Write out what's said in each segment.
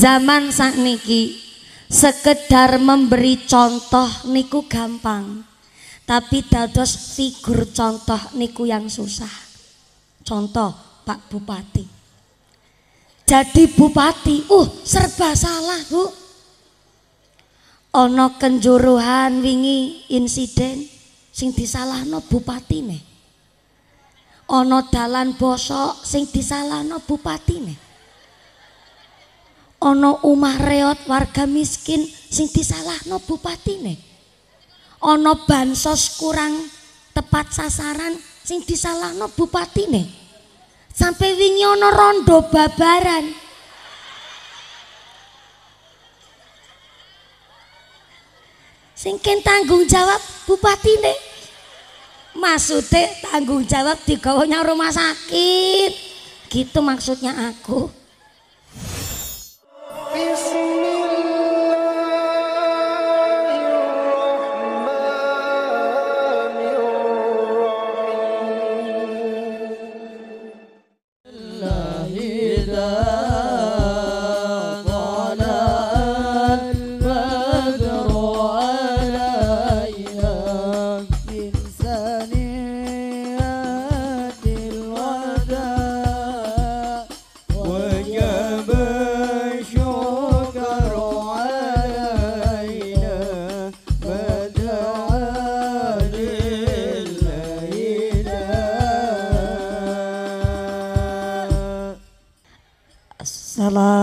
zaman niki sekedar memberi contoh niku gampang tapi dados figur contoh niku yang susah contoh Pak Bupati jadi bupati uh serba salah Bu ono kenjuruhan wingi insiden sing disalahno bupatine ono dalan bosok sing disalahno bupatine Ono umah reot warga miskin sing no bupati bupatine. Ono bansos kurang tepat sasaran sing no bupati bupatine. Sampai wingi ono rondo babaran. Sing tanggung jawab bupati bupatine. Maksudnya tanggung jawab di rumah sakit. Gitu maksudnya aku. Feel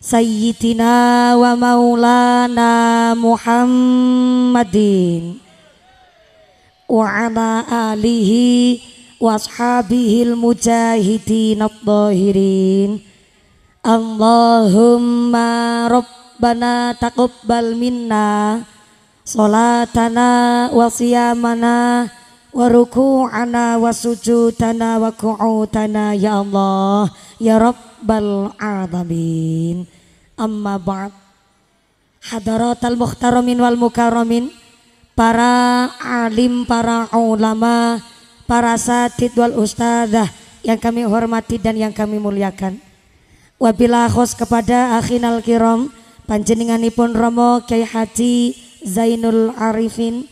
Sayyidina wa maulana Muhammadin Wa ala alihi wa ashabihil mujahidin at-tahirin Allahumma rabbana taqabbal minna Salatana wa siyamana Wa ruku'ana wa sujudana wa ku'utana ya Allah Ya Rabb rabbal alamin amma ba'd hadaratal muhtaramin wal mukarramin para alim para ulama para satid wal ustadzah yang kami hormati dan yang kami muliakan wabila kepada akhinal kiram panjenenganipun Romo Kyai Haji Zainul Arifin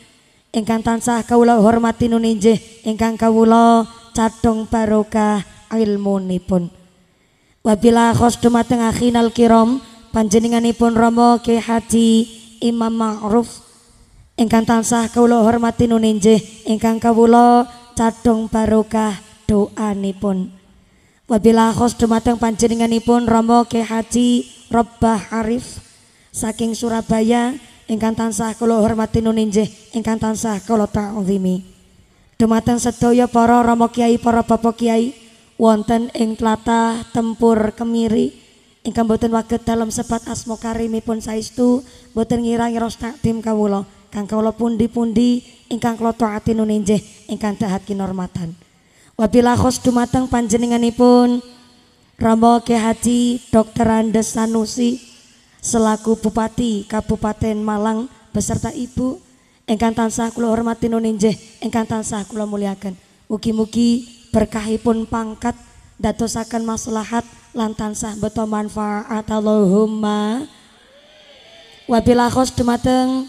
ingkang tansah kawula hormati nuninjih ingkang kawula paroka barokah nipun. Wabila khos dumateng akhinal kiram panjenenganipun romo ke Haji Imam Ma'ruf ingkang tansah kaulo hormati nuninje ingkang kawula cadhong barokah nipun. Wabila khos dumateng panjenenganipun romo ke Haji Robbah Arif saking Surabaya ingkang tansah kaulo hormati nuninje ingkang tansah kaulo ta'udhimi Dumateng sedoyo poro romo Kiai, poro Bapak Kiai, wonten ing tlata tempur Kemiri ingkang boten waget dalam sebat asma karimipun saistu boten ngirang ros takdim kawula kang kawula pundi-pundi ingkang kula taati nuninjih ingkang taat kinormatan wabila khos dumateng panjenenganipun Rama Ke Haji Dr. Andes Sanusi selaku Bupati Kabupaten Malang beserta Ibu ingkang tansah kula hormati nuninjih ingkang tansah kula muliakan, mugi-mugi berkahipun pangkat datosakan maslahat lantan sah beto manfaat Allahumma wabila khos dumateng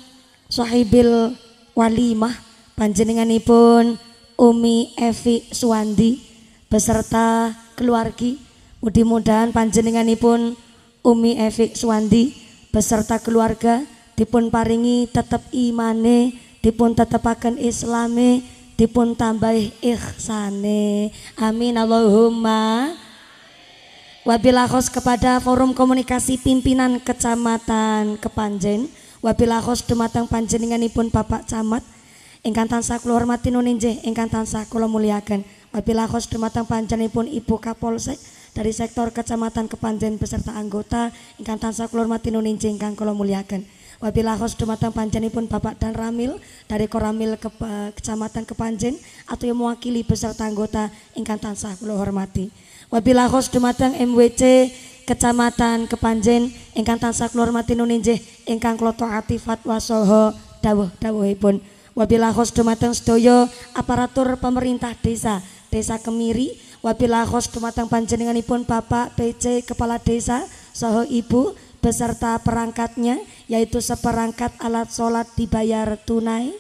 sahibil walimah panjenenganipun Umi Evi Suwandi beserta keluargi mudah-mudahan panjenenganipun Umi Evi Suwandi beserta keluarga dipun paringi tetap imane dipun tetepaken islame dipun tambah ihsane amin Allahumma wabilahos kepada forum komunikasi pimpinan kecamatan Kepanjen wabilahos panjeningan panjenenganipun Bapak Camat ingkan tansah kula hormati nuninje ingkan tansah kula muliaken wabilahos dumateng panjenenganipun Ibu Kapolsek dari sektor kecamatan Kepanjen beserta anggota ingkan tansah kula hormati nuninje ingkan kula muliakan. Wabilahos khusdumatang panjenipun Bapak dan Ramil dari Koramil ke, eh, Kecamatan Kepanjen atau yang mewakili beserta anggota ingkang tansah kula hormati. Wabilahos Dumatang MWC Kecamatan Kepanjen ingkang tansah kula hormati nuninje ingkang kula taati fatwa saha dawuh-dawuhipun. Wabilahos Dumatang sedaya aparatur pemerintah desa, Desa Kemiri Wabilahos Dumatang dumateng panjenenganipun Bapak PC Kepala Desa soho Ibu beserta perangkatnya yaitu seperangkat alat sholat dibayar tunai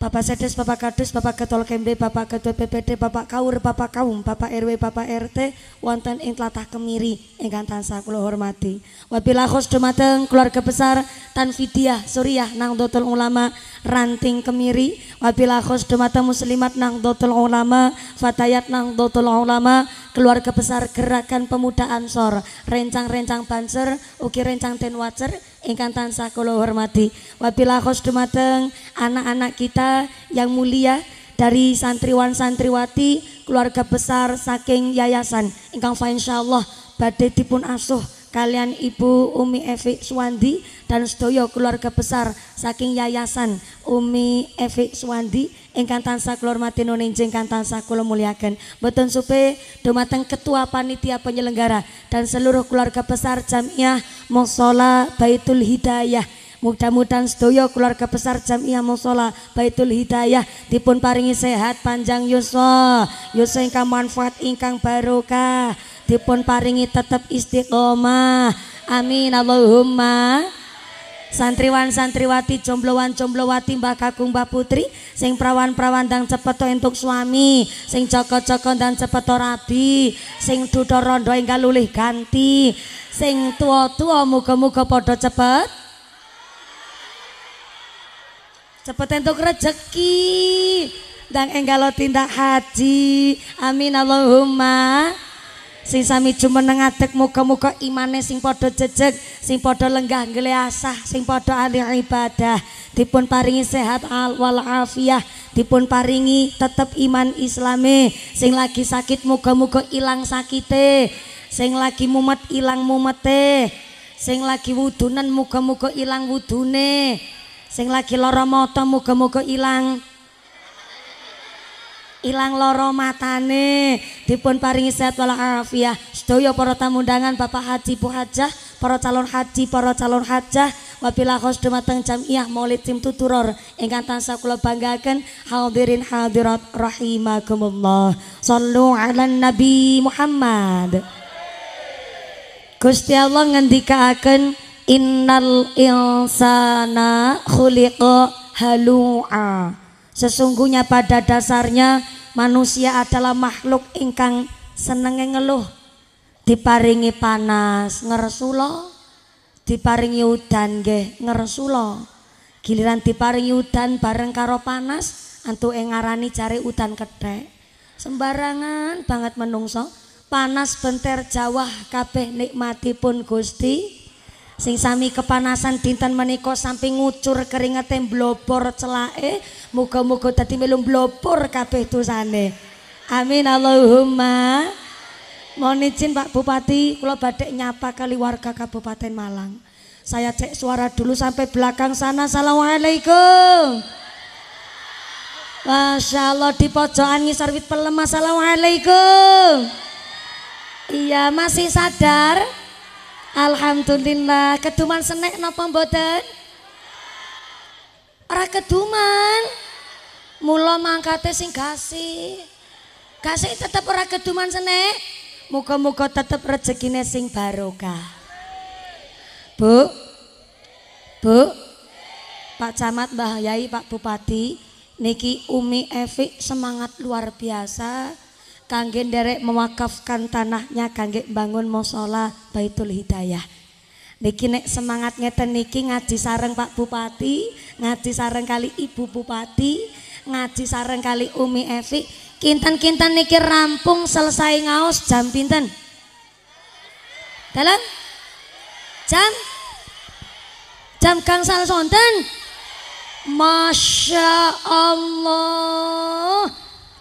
Bapak Sedes, Bapak Kades, Bapak Ketol Kemde, Bapak Ketua PPD, Bapak Kaur, Bapak Kaum, Bapak RW, Bapak RT, wonten ing tlatah Kemiri ingkang tansah kula hormati. Wabilah khusdumateng keluarga besar Tanfidiah Suriah nang Nahdlatul Ulama Ranting Kemiri, wabilah khusdumateng muslimat nang Nahdlatul Ulama, Fatayat nang Nahdlatul Ulama, keluarga besar Gerakan Pemuda Ansor, rencang-rencang Banser, ukir rencang Tenwacer ingkang tansah kula hormati. Wabilah dumateng anak-anak kita yang mulia dari santriwan santriwati keluarga besar saking yayasan ingkang fa insyaallah badhe dipun asuh kalian Ibu Umi Evi Suwandi dan sedaya keluarga besar saking yayasan Umi Evi Suwandi ingkang tansah kula hormati nunjing ingkang tansah kula mulyakaken mboten supe dumateng ketua panitia penyelenggara dan seluruh keluarga besar Jamiah Musala Baitul Hidayah Mudah-mudahan sedaya keluarga besar Jamiah Musola Baitul Hidayah dipun paringi sehat panjang yuswa. Yuswa ingkang manfaat ingkang barokah dipun paringi tetep istiqomah. Amin Allahumma santriwan santriwati jomblowan jomblowati mbah kakung mbah putri sing prawan-prawan dang cepeto entuk suami sing coko coko dan cepeto rabi sing dudo rondo inggal lulih ganti sing tua tua muga muga podo cepet cepet entuk rejeki dan enggalo tindak haji amin Allahumma sing sami cuma nengatek muka-muka imane sing podo jejek sing podo lenggah ngeliasah sing podo alih ibadah dipun paringi sehat al wal afiah dipun paringi tetep iman islame sing lagi sakit muka-muka ilang sakite sing lagi mumet ilang mumete sing lagi wudunan muka-muka ilang wudune Sing lagi loro mata muga-muga ilang. Ilang loro matane dipun paringi sehat wal afiah. Sedaya para tamu undangan Bapak Haji Bu Hajah, para calon haji, para calon hajah, wabilah khosdum mateng jamiah Maulid tim tuturor ingkang tansah kula banggaken hadirin hadirat rahimakumullah. Sallu ala Nabi Muhammad. Gusti Allah ngendikaaken Innal insana khuliqa halu'a. Sesungguhnya pada dasarnya manusia adalah makhluk ingkang senenge ngeluh. Diparingi panas ngersula, diparingi udan ge ngersula. Giliran diparingi udan bareng karo panas antu engarani cari udan ketek. Sembarangan banget menungso. Panas benter jawah kabeh pun Gusti. sing sami kepanasan dinten menika sampai ngucur keringete blobor celake muga-muga dadi melu blobor kabeh dosane amin allahumma mohon izin pak bupati kula badhe nyapa kali warga kabupaten malang saya cek suara dulu sampai belakang sana assalamualaikum Masya Allah di pojokan ngisor wit pelem Assalamualaikum Iya masih sadar Alhamdulillah, keduman senek napa mboten? Ora keduman. Mula mangkate sing kasih. Kasih tetep ora keduman senek. Muga-muga tetep rezekine sing barokah. Bu. Bu. Pak Camat, Mbah Yai, Pak Bupati, niki Umi Efik semangat luar biasa kangge derek mewakafkan tanahnya kangge bangun musola Baitul Hidayah. Niki nek semangat ngeten niki ngaji sareng Pak Bupati, ngaji sareng kali Ibu Bupati, ngaji sareng kali Umi Evi. Kintan kintan niki rampung selesai ngaos jam pinten? Dalam jam jam gangsal sonten. Masya Allah.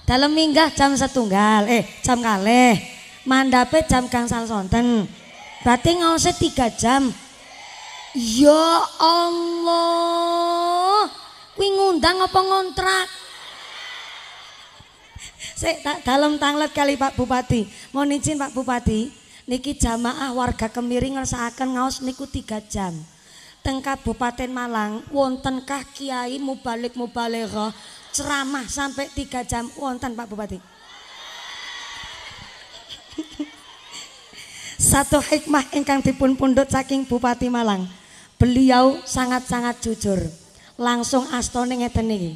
dalam minggah jam setunggal eh jam kalih mandape jam gangsal sonten berarti ngose tiga jam ya Allah kuwi ngundang apa ngontrak Sik tak dalem tanglet kali Pak Bupati. Mohon izin Pak Bupati, niki jamaah warga Kemiring ngrasakaken ngaos niku 3 jam. Teng Kabupaten Malang wontenkah kiai mubalik mubalighah ceramah sampai tiga jam wonten Pak Bupati. Satu hikmah ingkang dipun pundut saking Bupati Malang. Beliau sangat-sangat jujur. Langsung astone ngeten iki.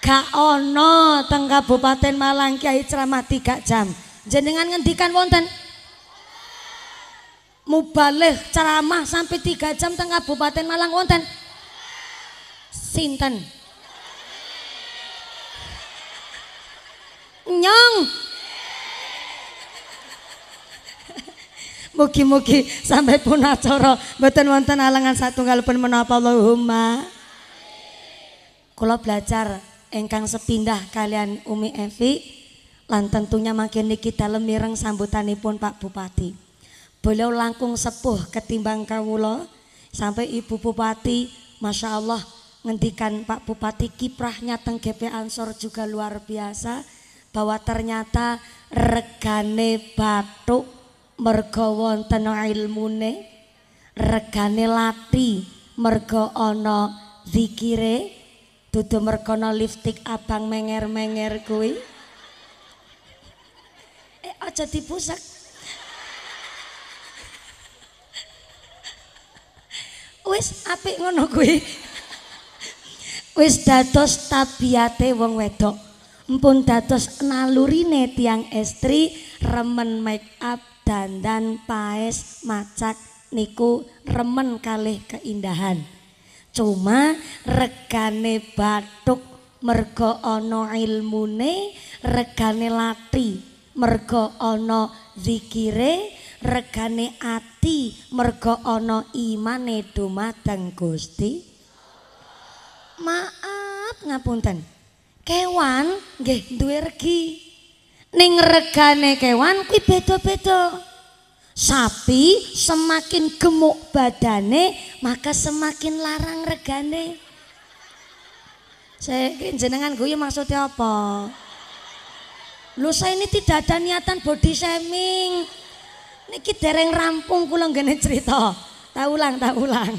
Gak ono teng Kabupaten Malang kiai ceramah tiga jam. Jenengan ngendikan wonten mubalih ceramah sampai tiga jam teng Kabupaten Malang wonten. Sinten? Nyong. Mugi-mugi sampai pun acara mboten wonten alangan satu, satunggalipun menapa Allahumma. Kula belajar engkang sepindah kalian Umi Evi lan tentunya makin niki dalem mireng sambutanipun Pak Bupati. Beliau langkung sepuh ketimbang kawula sampai Ibu Bupati Masya Allah ngendikan Pak Bupati kiprahnya teng GP Ansor juga luar biasa bahwa ternyata regane batuk mergo wonten ilmune, regane lati mergo ana zikire, tutu mergo ana lipstik abang menger-menger kuwi. Eh aja dipusak, Wis apik ngono kuwi. Wis datos tabiate wong wedok. Mpun dados nalurine tiang estri remen make up dandan paes macak niku remen kalih keindahan. Cuma regane batuk merga ana ilmune, regane lati merga ana zikire, regane ati merga ana imane dumateng Gusti. Maaf ngapunten. kewan nggih duwe regi. Ning regane kewan kuwi beda-beda. Sapi semakin gemuk badane, maka semakin larang regane. Saya jenengan guyu maksudnya apa? Lu saya ini tidak ada niatan body shaming. Niki dereng rampung kula ngene cerita. Tak ulang, tak ulang.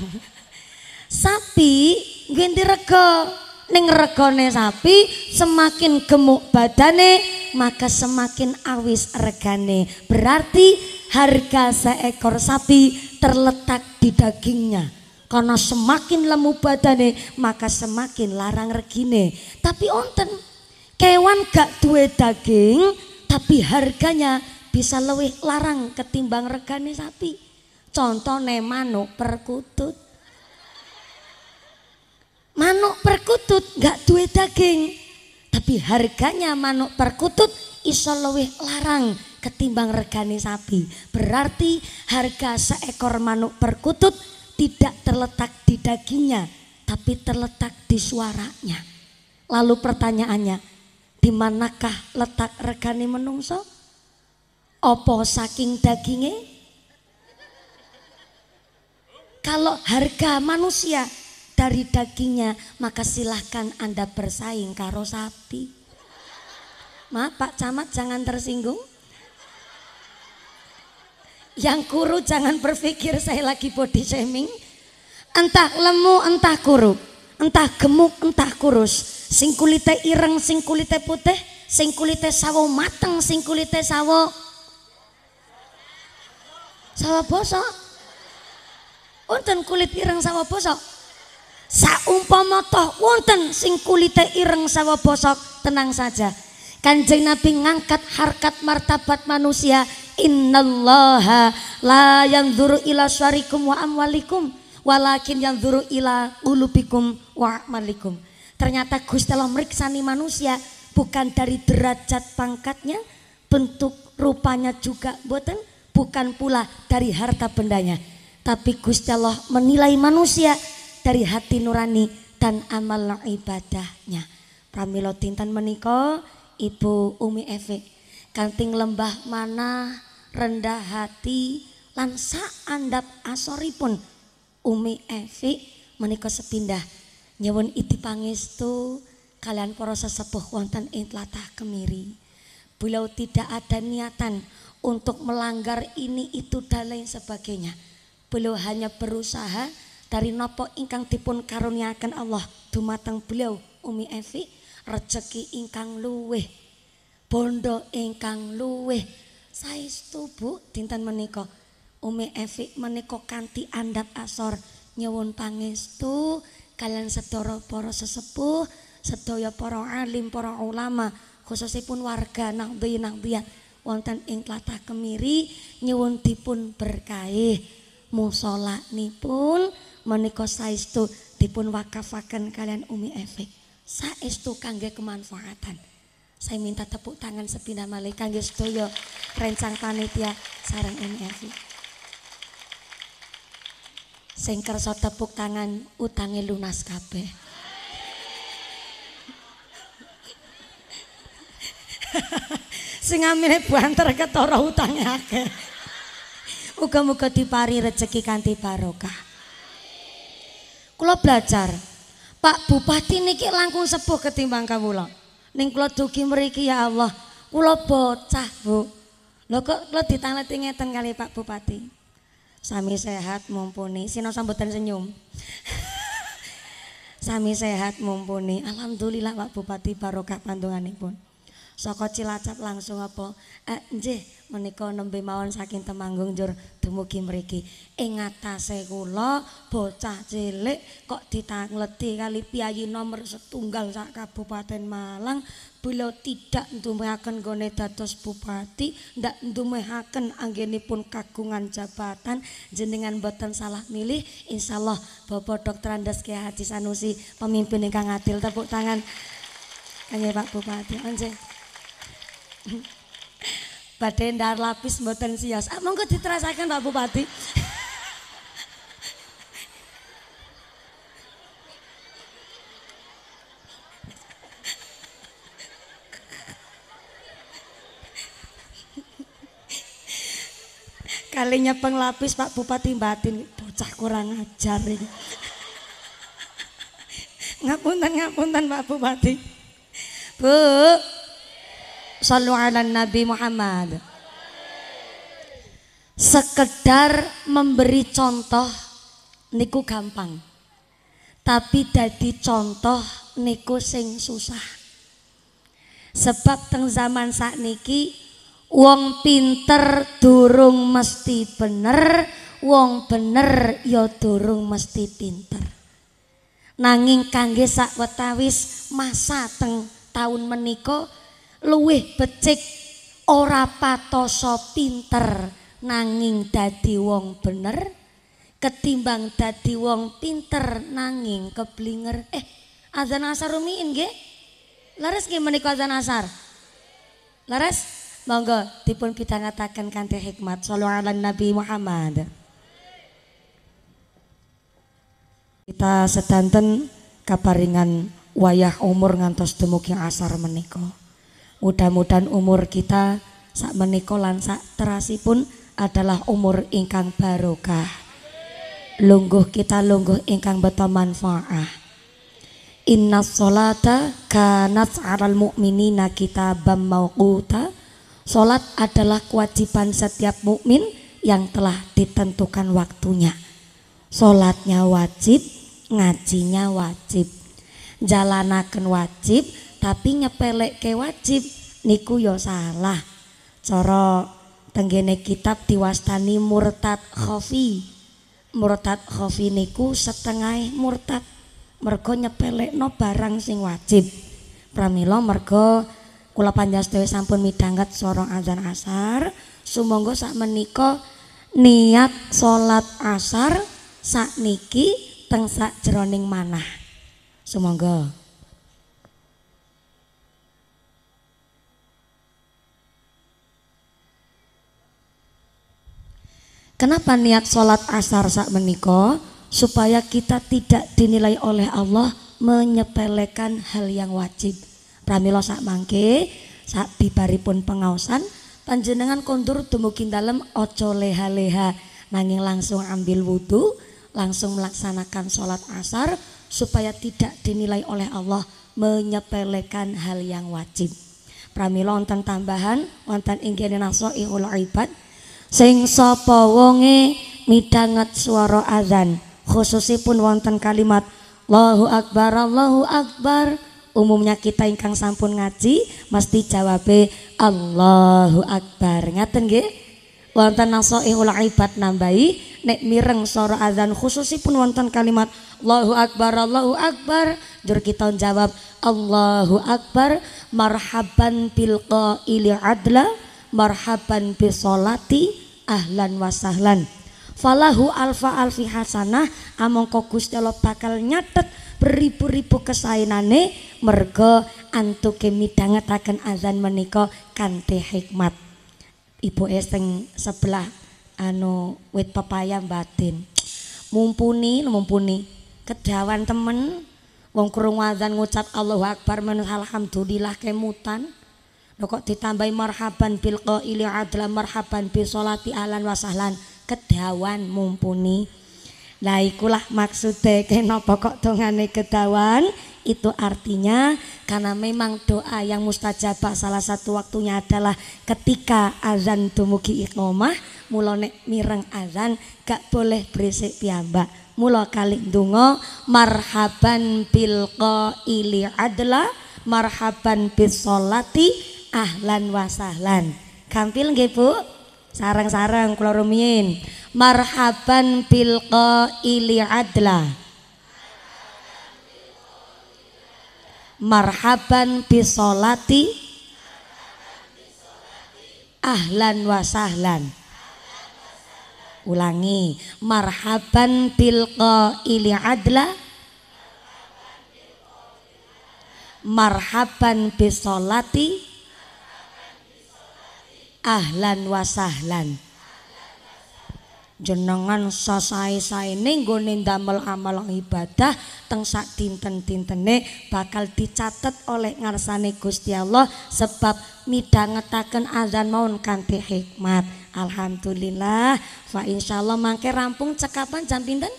Sapi nggih rego. Neng regane sapi semakin gemuk badane maka semakin awis regane berarti harga seekor sapi terletak di dagingnya karena semakin lemu badane maka semakin larang regine tapi onten kewan gak duwe daging tapi harganya bisa lebih larang ketimbang regane sapi contohnya manuk perkutut manuk perkutut gak duwe daging tapi harganya manuk perkutut iso luwih larang ketimbang regane sapi berarti harga seekor manuk perkutut tidak terletak di dagingnya tapi terletak di suaranya lalu pertanyaannya di manakah letak regane menungso opo saking dagingnya kalau harga manusia dari dagingnya, maka silahkan Anda bersaing karo sapi. Ma Pak Camat jangan tersinggung. Yang kuru jangan berpikir saya lagi body shaming. Entah lemu, entah kuru, entah gemuk, entah kurus. Sing kulite ireng, sing kulite putih, sing kulite sawo mateng, sing kulite sawo sawo bosok. Unten kulit ireng sawo bosok saumpama toh wonten sing kulite ireng sawo bosok tenang saja Kanjeng Nabi ngangkat harkat martabat manusia innallaha la yang dhuru ila syarikum wa amwalikum walakin yang dhuru ila ulubikum wa amalikum ternyata gus telah meriksani manusia bukan dari derajat pangkatnya bentuk rupanya juga boten bukan pula dari harta bendanya tapi Gusti Allah menilai manusia dari hati nurani dan amal ibadahnya. Pramilo Tintan meniko, Ibu Umi Efik. kanting lembah mana rendah hati lansa andap asori pun Umi Efik meniko sepindah nyewun iti pangestu kalian para sesepuh wonten ing Kemiri. Beliau tidak ada niatan untuk melanggar ini itu dan lain sebagainya. Beliau hanya berusaha dari nopo ingkang dipun karuniakan Allah dumateng beliau Umi Evi rejeki ingkang luweh bondo ingkang luweh saestu Bu dinten menika Umi Evi menika kanthi andhap asor nyuwun pangestu kalian sedoro para sesepuh sedaya para alim para ulama khususipun warga nangdi nangdi wonten ing tlatah kemiri nyuwun dipun berkahi musola nipun menika saestu dipun wakafaken kalian Umi Efek. Saestu kangge kemanfaatan. Saya minta tepuk tangan sepindah malih kangge sedaya rencang panitia sarang Umi Efek. Sing kersa tepuk tangan utangnya lunas kabeh. Sing amine banter ketara utange akeh. Muga-muga dipari rejeki kanthi barokah. kula belajar Pak Bupati niki langkung sepuh ketimbang kawula ning kula dugi mriki ya Allah kula bocah Bu lho kok kula ditangleti ngeten kali Pak Bupati sami sehat mumpuni sino sambutan senyum sami sehat mumpuni alhamdulillah Pak Bupati barokah pandunganipun saka Cilacap langsung apa eh, njih menika nembe mawon saking Temanggung jur dumugi mriki ing atase kula bocah cilik kok ditangleti kali piyayi nomor setunggal sak kabupaten Malang bila tidak ndumehaken gone dados bupati ndak ndumehaken anggenipun kagungan jabatan jenengan boten salah milih insyaallah Bapak Dr. Andes Kiai Haji Sanusi pemimpin ingkang adil tepuk tangan kangge Pak Bupati anje. mm badai ndar lapis mboten sias. Ah, monggo diterasakan Pak Bupati. Kalinya penglapis Pak Bupati Batin bocah kurang ajar ini. ngapunten ngapunten Pak Bupati. Bu, Sallu ala Nabi Muhammad Sekedar memberi contoh Niku gampang Tapi jadi contoh Niku sing susah Sebab teng zaman saat niki Wong pinter durung mesti bener Wong bener ya durung mesti pinter Nanging kangge sak wetawis masa teng tahun menikah luwih becik ora patoso pinter nanging dadi wong bener ketimbang dadi wong pinter nanging keblinger eh azan asar rumiin ge laras ge menika azan asar laras monggo dipun ngatakan kanthi hikmat sallallahu nabi Muhammad kita sedanten kaparingan wayah umur ngantos yang asar menikah Mudah-mudahan umur kita sak menikolan lan sak terasipun adalah umur ingkang barokah. Lungguh kita lungguh ingkang beto manfaah. Inna sholata kanat aral mu'minina kita bammauquta. Solat adalah kewajiban setiap mukmin yang telah ditentukan waktunya. Solatnya wajib, ngajinya wajib, Jalanakan wajib, tapi ngepelek ke wajib niku yo salah coro tenggene kitab diwastani murtad khofi murtad khofi niku setengah murtad mergo nyepelek no barang sing wajib pramilo mergo kula panjastewe sampun midangat sorong azan asar sumonggo sak meniko niat sholat asar sak niki teng sak jroning manah semoga Kenapa niat sholat asar saat menikah Supaya kita tidak dinilai oleh Allah menyepelekan hal yang wajib. Pramilo saat mangke, saat di pun pengawasan, panjenengan kondur tumbukin dalam oco leha-leha, nanging langsung ambil wudhu, langsung melaksanakan sholat asar, supaya tidak dinilai oleh Allah menyepelekan hal yang wajib. Pramilo wonten tambahan, wonten inggih naso ibad, sing sapa wonge midanget swara azan khususipun wonten kalimat Allahu akbar Allahu akbar umumnya kita ingkang sampun ngaji mesti jawabe Allahu akbar ngaten nggih wonten ulah ibad nambahi nek mireng swara azan khususipun wonten kalimat Allahu akbar Allahu akbar jur kita jawab Allahu akbar marhaban bil qaili adla marhaban besolati ahlan wasahlan falahu alfa alfi hasanah amangka Gusti Allah bakal nyatet beribu-ribu kesainane merga antuke midhangetaken azan menika kanthi hikmat ibu eseng sebelah anu wit pepaya batin mumpuni mumpuni kedawan temen wong krungu azan ngucap Allahu akbar menuh alhamdulillah kemutan kok ditambahi marhaban bil qaili adalah marhaban bi salati alan wasahlan kedawan mumpuni lah ikulah maksudnya, kenapa kok dongane kedawan itu artinya karena memang doa yang mustajabah salah satu waktunya adalah ketika azan dumugi iqomah mulonek mireng azan gak boleh berisik piyambak mulok kali dungo marhaban bil qaili adalah marhaban bis ahlan wasahlan, kampil Gampil nggih Bu? Sarang-sarang kula rumiyin. Marhaban bil qaili adla. Marhaban bisolati Ahlan wasahlan. Ulangi Marhaban bil qaili adla Marhaban bisolati ahlan wa sahlan jenengan sasai sae ning ndamel amal ibadah teng sak dinten-dintene bakal dicatet oleh ngarsane Gusti Allah sebab midhangetaken azan maun kanthi hikmat alhamdulillah fa insyaallah mangke rampung cekapan jam pinten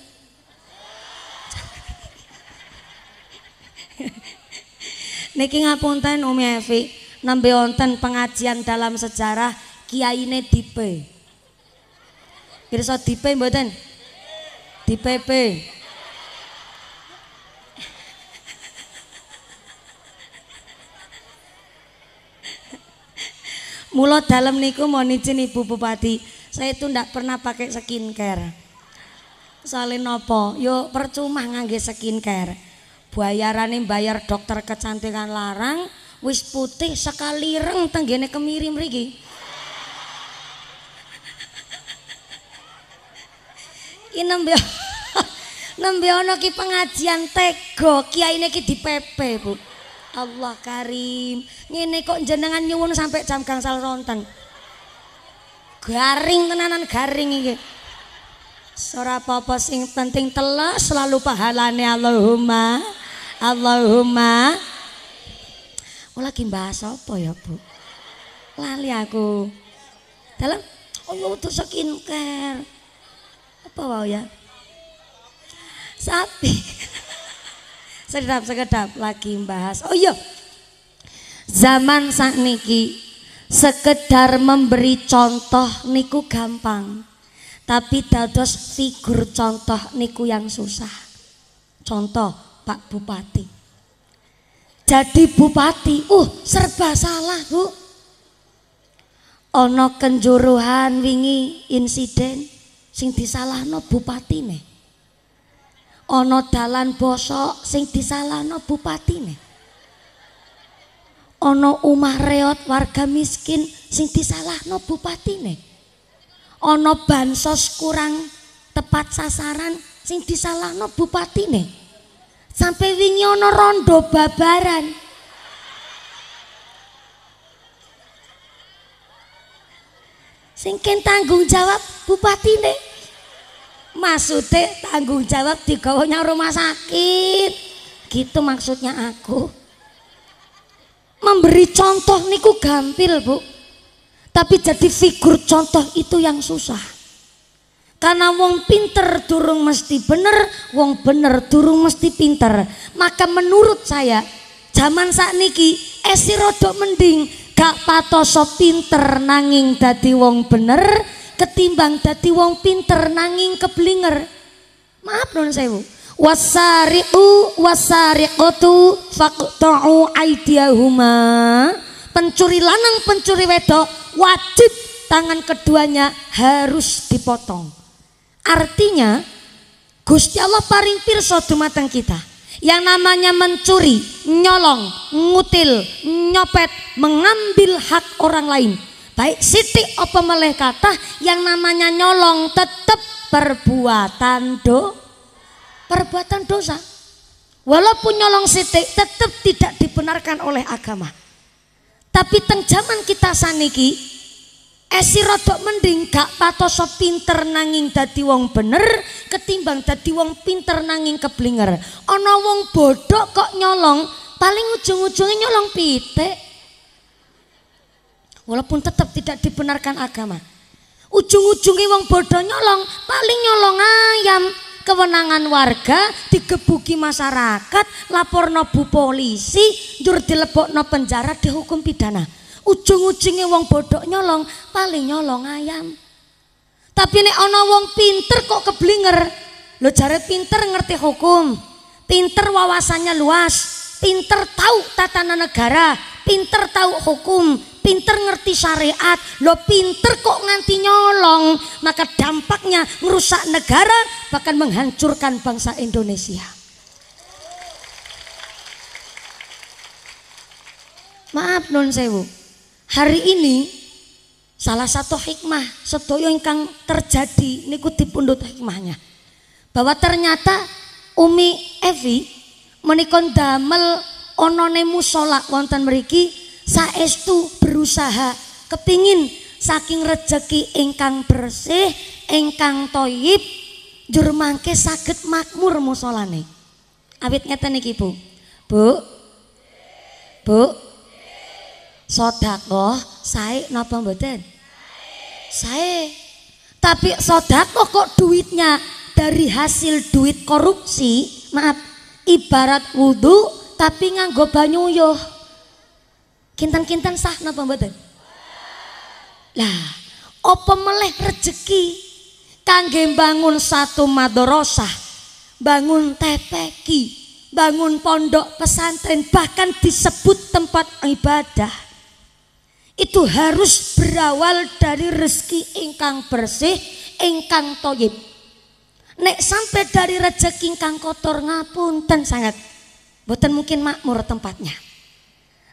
Niki ngapunten Umi Evi, nembe wonten pengajian dalam sejarah kiyaine Dipe. Pirsa Dipe mboten? Dipe P. Mula dalam niku mau izin Ibu Bupati, saya itu ndak pernah pakai skincare. Soalnya nopo, yo percuma ngangge skincare. Bayarannya bayar dokter kecantikan larang, wis putih sekali reng tenggene kemiri mriki ki nembe nembe ana ki pengajian tego kiyaine ki dipepe Bu Allah karim ngene kok jenengan nyuwun sampai jam gangsal ronten garing tenanan garing iki Sora sing penting telah selalu pahalane Allahumma Allahumma Oh lagi bahas apa ya bu? Lali aku. Dalam? Oh ya udah Apa wow ya? Sapi. sedap sedap lagi bahas. Oh iya. Zaman saat niki sekedar memberi contoh niku gampang. Tapi dados figur contoh niku yang susah. Contoh Pak Bupati. jadi bupati uh serba salah bu ono kenjuruhan wingi insiden sing disalahno bupati nih ono dalan bosok sing disalahno bupati nih ono umah reot warga miskin sing disalahno bupati nih ono bansos kurang tepat sasaran sing disalahno bupati nih Sampai wingi ono rondo babaran. Sing tanggung jawab bupati nih maksudnya tanggung jawab di kawannya rumah sakit. Gitu maksudnya aku. Memberi contoh niku gampil, Bu. Tapi jadi figur contoh itu yang susah. Karena wong pinter durung mesti bener, wong bener durung mesti pinter. Maka menurut saya, zaman saat niki esi eh, rodok mending gak patoso pinter nanging dadi wong bener ketimbang dadi wong pinter nanging keblinger. Maaf non saya bu. Wasari'u wasari'otu faktu'u aidiyahuma Pencuri lanang pencuri wedok wajib tangan keduanya harus dipotong. Artinya Gusti Allah paring pirsa dumateng kita. Yang namanya mencuri, nyolong, ngutil, nyopet, mengambil hak orang lain. Baik siti apa meleh kata yang namanya nyolong tetap perbuatan do perbuatan dosa. Walaupun nyolong Siti tetap tidak dibenarkan oleh agama. Tapi teng zaman kita saniki Esi rodok mending gak patoso pinter nanging dadi wong bener ketimbang dadi wong pinter nanging keblinger. Ana wong bodoh kok nyolong, paling ujung-ujungnya nyolong pitik. Walaupun tetap tidak dibenarkan agama. Ujung-ujungnya wong bodoh nyolong, paling nyolong ayam. Kewenangan warga digebuki masyarakat, lapor nobu polisi, jur dilebokno penjara dihukum pidana. Ujung-ujungnya wong bodoh nyolong, paling nyolong ayam. Tapi nek ana wong pinter kok keblinger. Lo jare pinter ngerti hukum, pinter wawasannya luas, pinter tahu tatanan negara, pinter tahu hukum, pinter ngerti syariat, lo pinter kok nganti nyolong, maka dampaknya merusak negara bahkan menghancurkan bangsa Indonesia. Maaf non sewu, hari ini salah satu hikmah sedoyo ingkang terjadi niku dipundut hikmahnya bahwa ternyata Umi Evi menikon damel onone musola wonten meriki saestu berusaha kepingin saking rejeki ingkang bersih ingkang toyib jurmangke sakit makmur musolane awit ngeten iki Bu Bu Bu sodako saya, napa mboten? Saya, Tapi sodako kok duitnya dari hasil duit korupsi, maaf, ibarat wudhu tapi nganggo banyu yo. kintan kintan sah napa mboten? Lah, opo meleh rejeki kangge bangun satu madrasah, bangun tepeki, bangun pondok pesantren bahkan disebut tempat ibadah itu harus berawal dari rezeki ingkang bersih, ingkang toyib. Nek sampai dari rezeki ingkang kotor ngapunten sangat. Boten mungkin makmur tempatnya.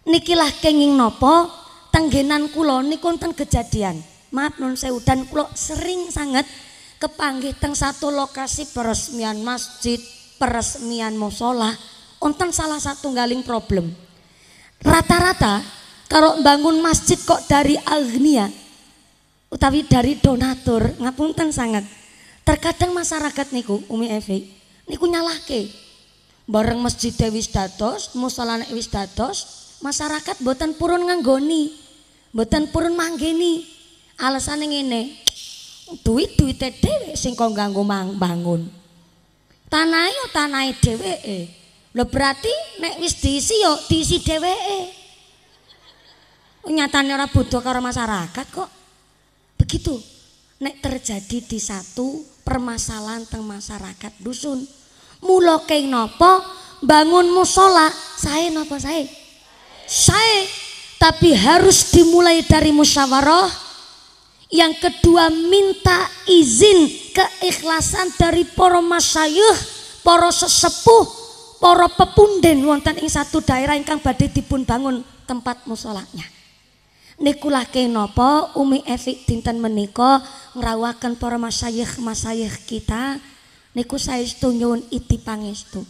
Nikilah kenging nopo, tenggenan kulo ten kejadian. Maaf non saya udan kulo sering sangat kepanggih teng satu lokasi peresmian masjid, peresmian musola, onten salah satu galing problem. Rata-rata kalau bangun masjid kok dari agnia utawi dari donatur ngapunten sangat. Terkadang masyarakat niku Umi Evi niku nyalahke. Bareng masjid Dewi dados, musala wis dados, masyarakat buatan purun nganggoni, buatan purun manggeni. Alasane ngene, duit-duite dhewe sing kok ganggu bangun. Tanai yo tanai dheweke. Lo berarti nek wis diisi yo diisi dheweke nyatanya orang bodoh karo masyarakat kok begitu nek terjadi di satu permasalahan teng masyarakat dusun mulo keng nopo bangun musola saya nopo saya saya tapi harus dimulai dari musyawarah yang kedua minta izin keikhlasan dari poro masyayuh poro sesepuh poro pepunden wonten ing satu daerah ingkang badhe dipun bangun tempat musolaknya. nikulake nopo umi efik dinten menika ngrawuhaken para masayih masayih kita niku saestu nyuwun iti pangestu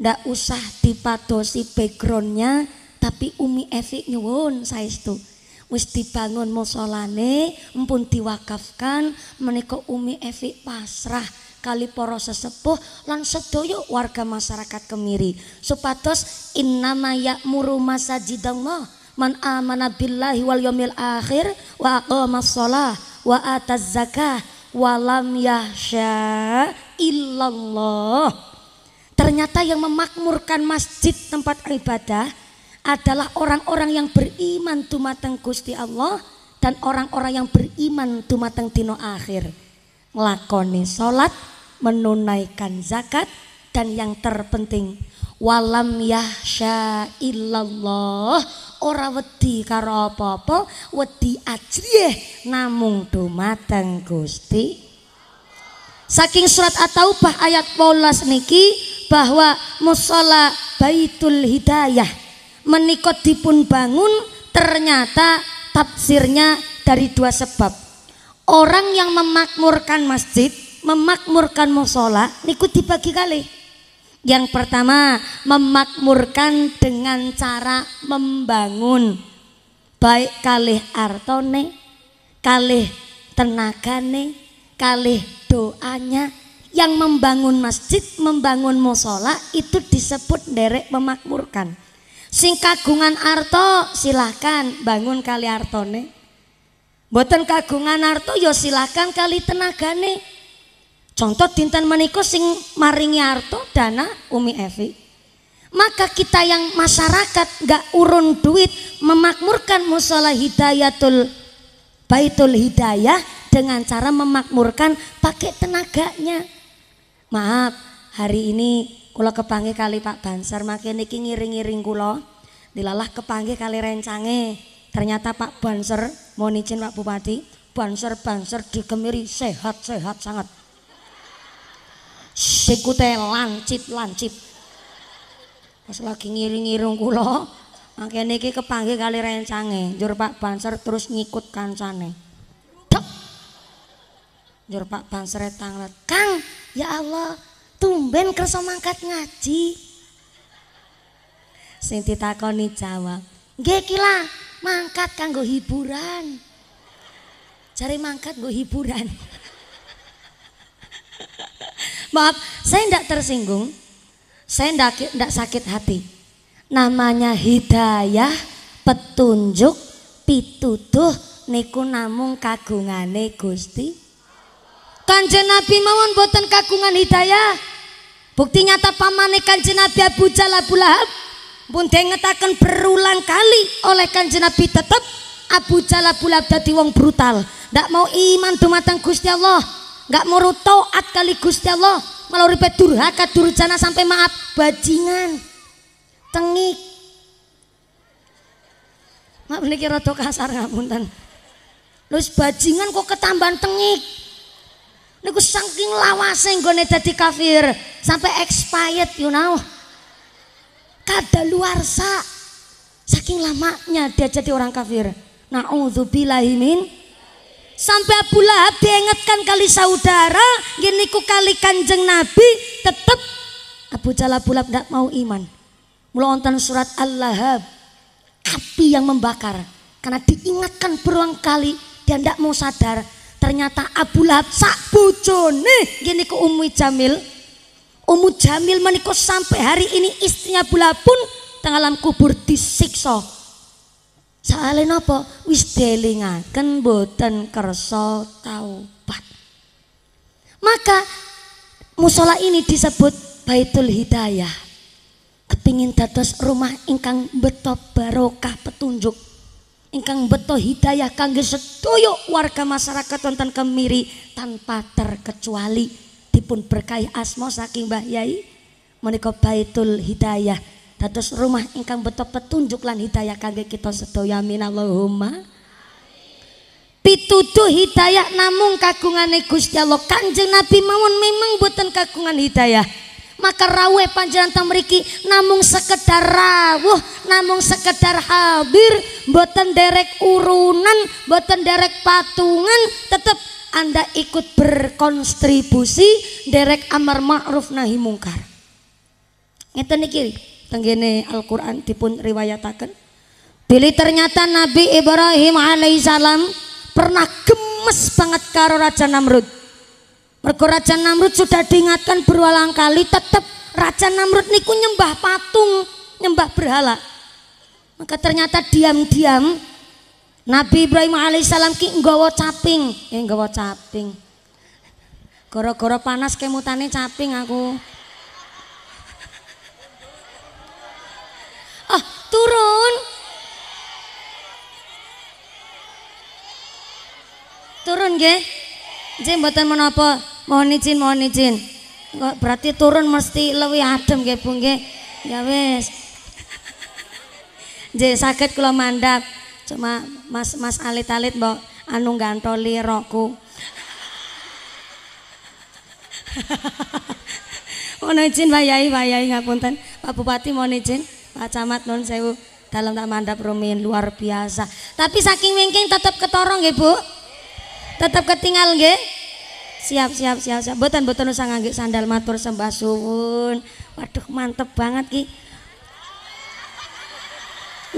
ndak usah dipadosi backgroundnya tapi umi efik nyuwun saestu wis dibangun musolane mpun diwakafkan menika umi efik pasrah kali poro sesepuh lan sedoyo warga masyarakat kemiri supados innamaya yakmuru masajidallah man amana billahi wal yomil akhir wa aqamas shalah wa ataz zakah wa lam yahsya illallah ternyata yang memakmurkan masjid tempat ibadah adalah orang-orang yang beriman tumateng Gusti Allah dan orang-orang yang beriman tumateng dino akhir melakoni salat menunaikan zakat dan yang terpenting walam yahsya illallah ora wedi karo apa-apa, wedi ajrih namung dumateng Gusti. Saking surat At-Taubah ayat 12 niki bahwa musala Baitul Hidayah menika dipun bangun ternyata tafsirnya dari dua sebab. Orang yang memakmurkan masjid, memakmurkan musola, niku dibagi kali. Yang pertama, memakmurkan dengan cara membangun baik kalih artone, kalih tenagane, kalih doanya. Yang membangun masjid, membangun musola itu disebut derek memakmurkan. Sing kagungan arto silahkan bangun kali artone. Boten kagungan arto yo ya silahkan kali tenagane. Contoh dinten menikah sing maringi harta dana Umi Evi. Maka kita yang masyarakat nggak urun duit memakmurkan musola hidayatul baitul hidayah dengan cara memakmurkan pakai tenaganya. Maaf, hari ini kula kepanggil kali Pak Bansar makin niki ngiring-ngiring kula. Dilalah kepanggil kali rencange. Ternyata Pak Bansar, mau nicin Pak Bupati, Bansar-Bansar digemiri sehat-sehat sangat sikute lancip-lancip. Pas lagi ngiring-ngirung kula, mangkene iki kepanggih kali rencange, njur Pak Banser terus ngikut kancane. Tek. Njur Pak Banser e tanglet, "Kang, ya Allah, tumben kersa mangkat ngaji." Sing ditakoni jawab, "Nggih, lah, mangkat kanggo hiburan." Cari mangkat kanggo hiburan. Maaf, saya tidak tersinggung. Saya tidak sakit hati. Namanya hidayah, petunjuk, pituduh, niku namung kagungane Gusti. Kanjeng Nabi mawon boten kagungan hidayah. Bukti nyata pamane Kanjeng Nabi Abu Jalal Bulahab pun dengetaken berulang kali oleh Kanjeng Nabi tetep Abu Jalal Bulahab dadi wong brutal. Tak mau iman dumateng Gusti Allah. Gak mau taat kali Gusti Allah malah ribet durhaka durjana sampai maaf bajingan tengik ini kira rada kasar muntan terus bajingan kok ketambahan tengik ini niku saking yang gue jadi kafir sampai expired you know kada luar sa, saking lamanya dia jadi orang kafir na'udzubillahimin min sampai Abu Lahab diingatkan kali saudara gini ku kali kanjeng Nabi tetap Abu Jahal Abu Lahab gak mau iman melontan surat Allah, lahab api yang membakar karena diingatkan berulang kali dia tidak mau sadar ternyata Abu Lahab sak bujone gini ku Umi Jamil Umu Jamil menikah sampai hari ini istrinya Abu Lahab pun tengalam kubur disiksa Soalnya apa? Wis delingaken boten kerso taubat. Maka musola ini disebut Baitul Hidayah. Kepingin dados rumah ingkang beto barokah petunjuk ingkang beto hidayah kangge sedoyo warga masyarakat wonten kemiri tanpa terkecuali dipun berkahi asma saking Mbah Yai menika Baitul Hidayah dados rumah ingkang betop petunjuk lan hidayah kangge kita sedaya Allahumma pituduh hidayah namung kagungane Gusti Allah Kanjeng Nabi mawon memang boten kagungan hidayah maka rawe panjenengan tamriki namung sekedar rawuh namung sekedar hadir boten derek urunan boten derek patungan tetap anda ikut berkontribusi derek amar ma'ruf nahi mungkar ngeten iki tenggene Al-Qur'an dipun riwayataken Bila ternyata Nabi Ibrahim alaihissalam pernah gemes banget karo Raja Namrud. Mergo Raja Namrud sudah diingatkan berulang kali tetap Raja Namrud niku nyembah patung, nyembah berhala. Maka ternyata diam-diam Nabi Ibrahim alaihissalam ki nggawa caping, eh nggawa caping. Goro-goro panas kemutane caping aku. turun turun ge nggih buatan menapa mohon izin mohon izin berarti turun mesti lebih adem ke pun, ke? ya wes. Jadi sakit kalau mandap. cuma Mas Mas alit-alit mbok anu gantoli roku mohon izin bayai Yai Pak Yai ngapunten Pak Bupati mohon izin Pak Camat non sewu dalam tak mandap rumin luar biasa. Tapi saking mengking tetap ketorong ya Bu. Tetap ketinggal ya. Siap, siap, siap, siap. Boten boten usah ngangge sandal matur sembah suwun. Waduh, mantep banget ki.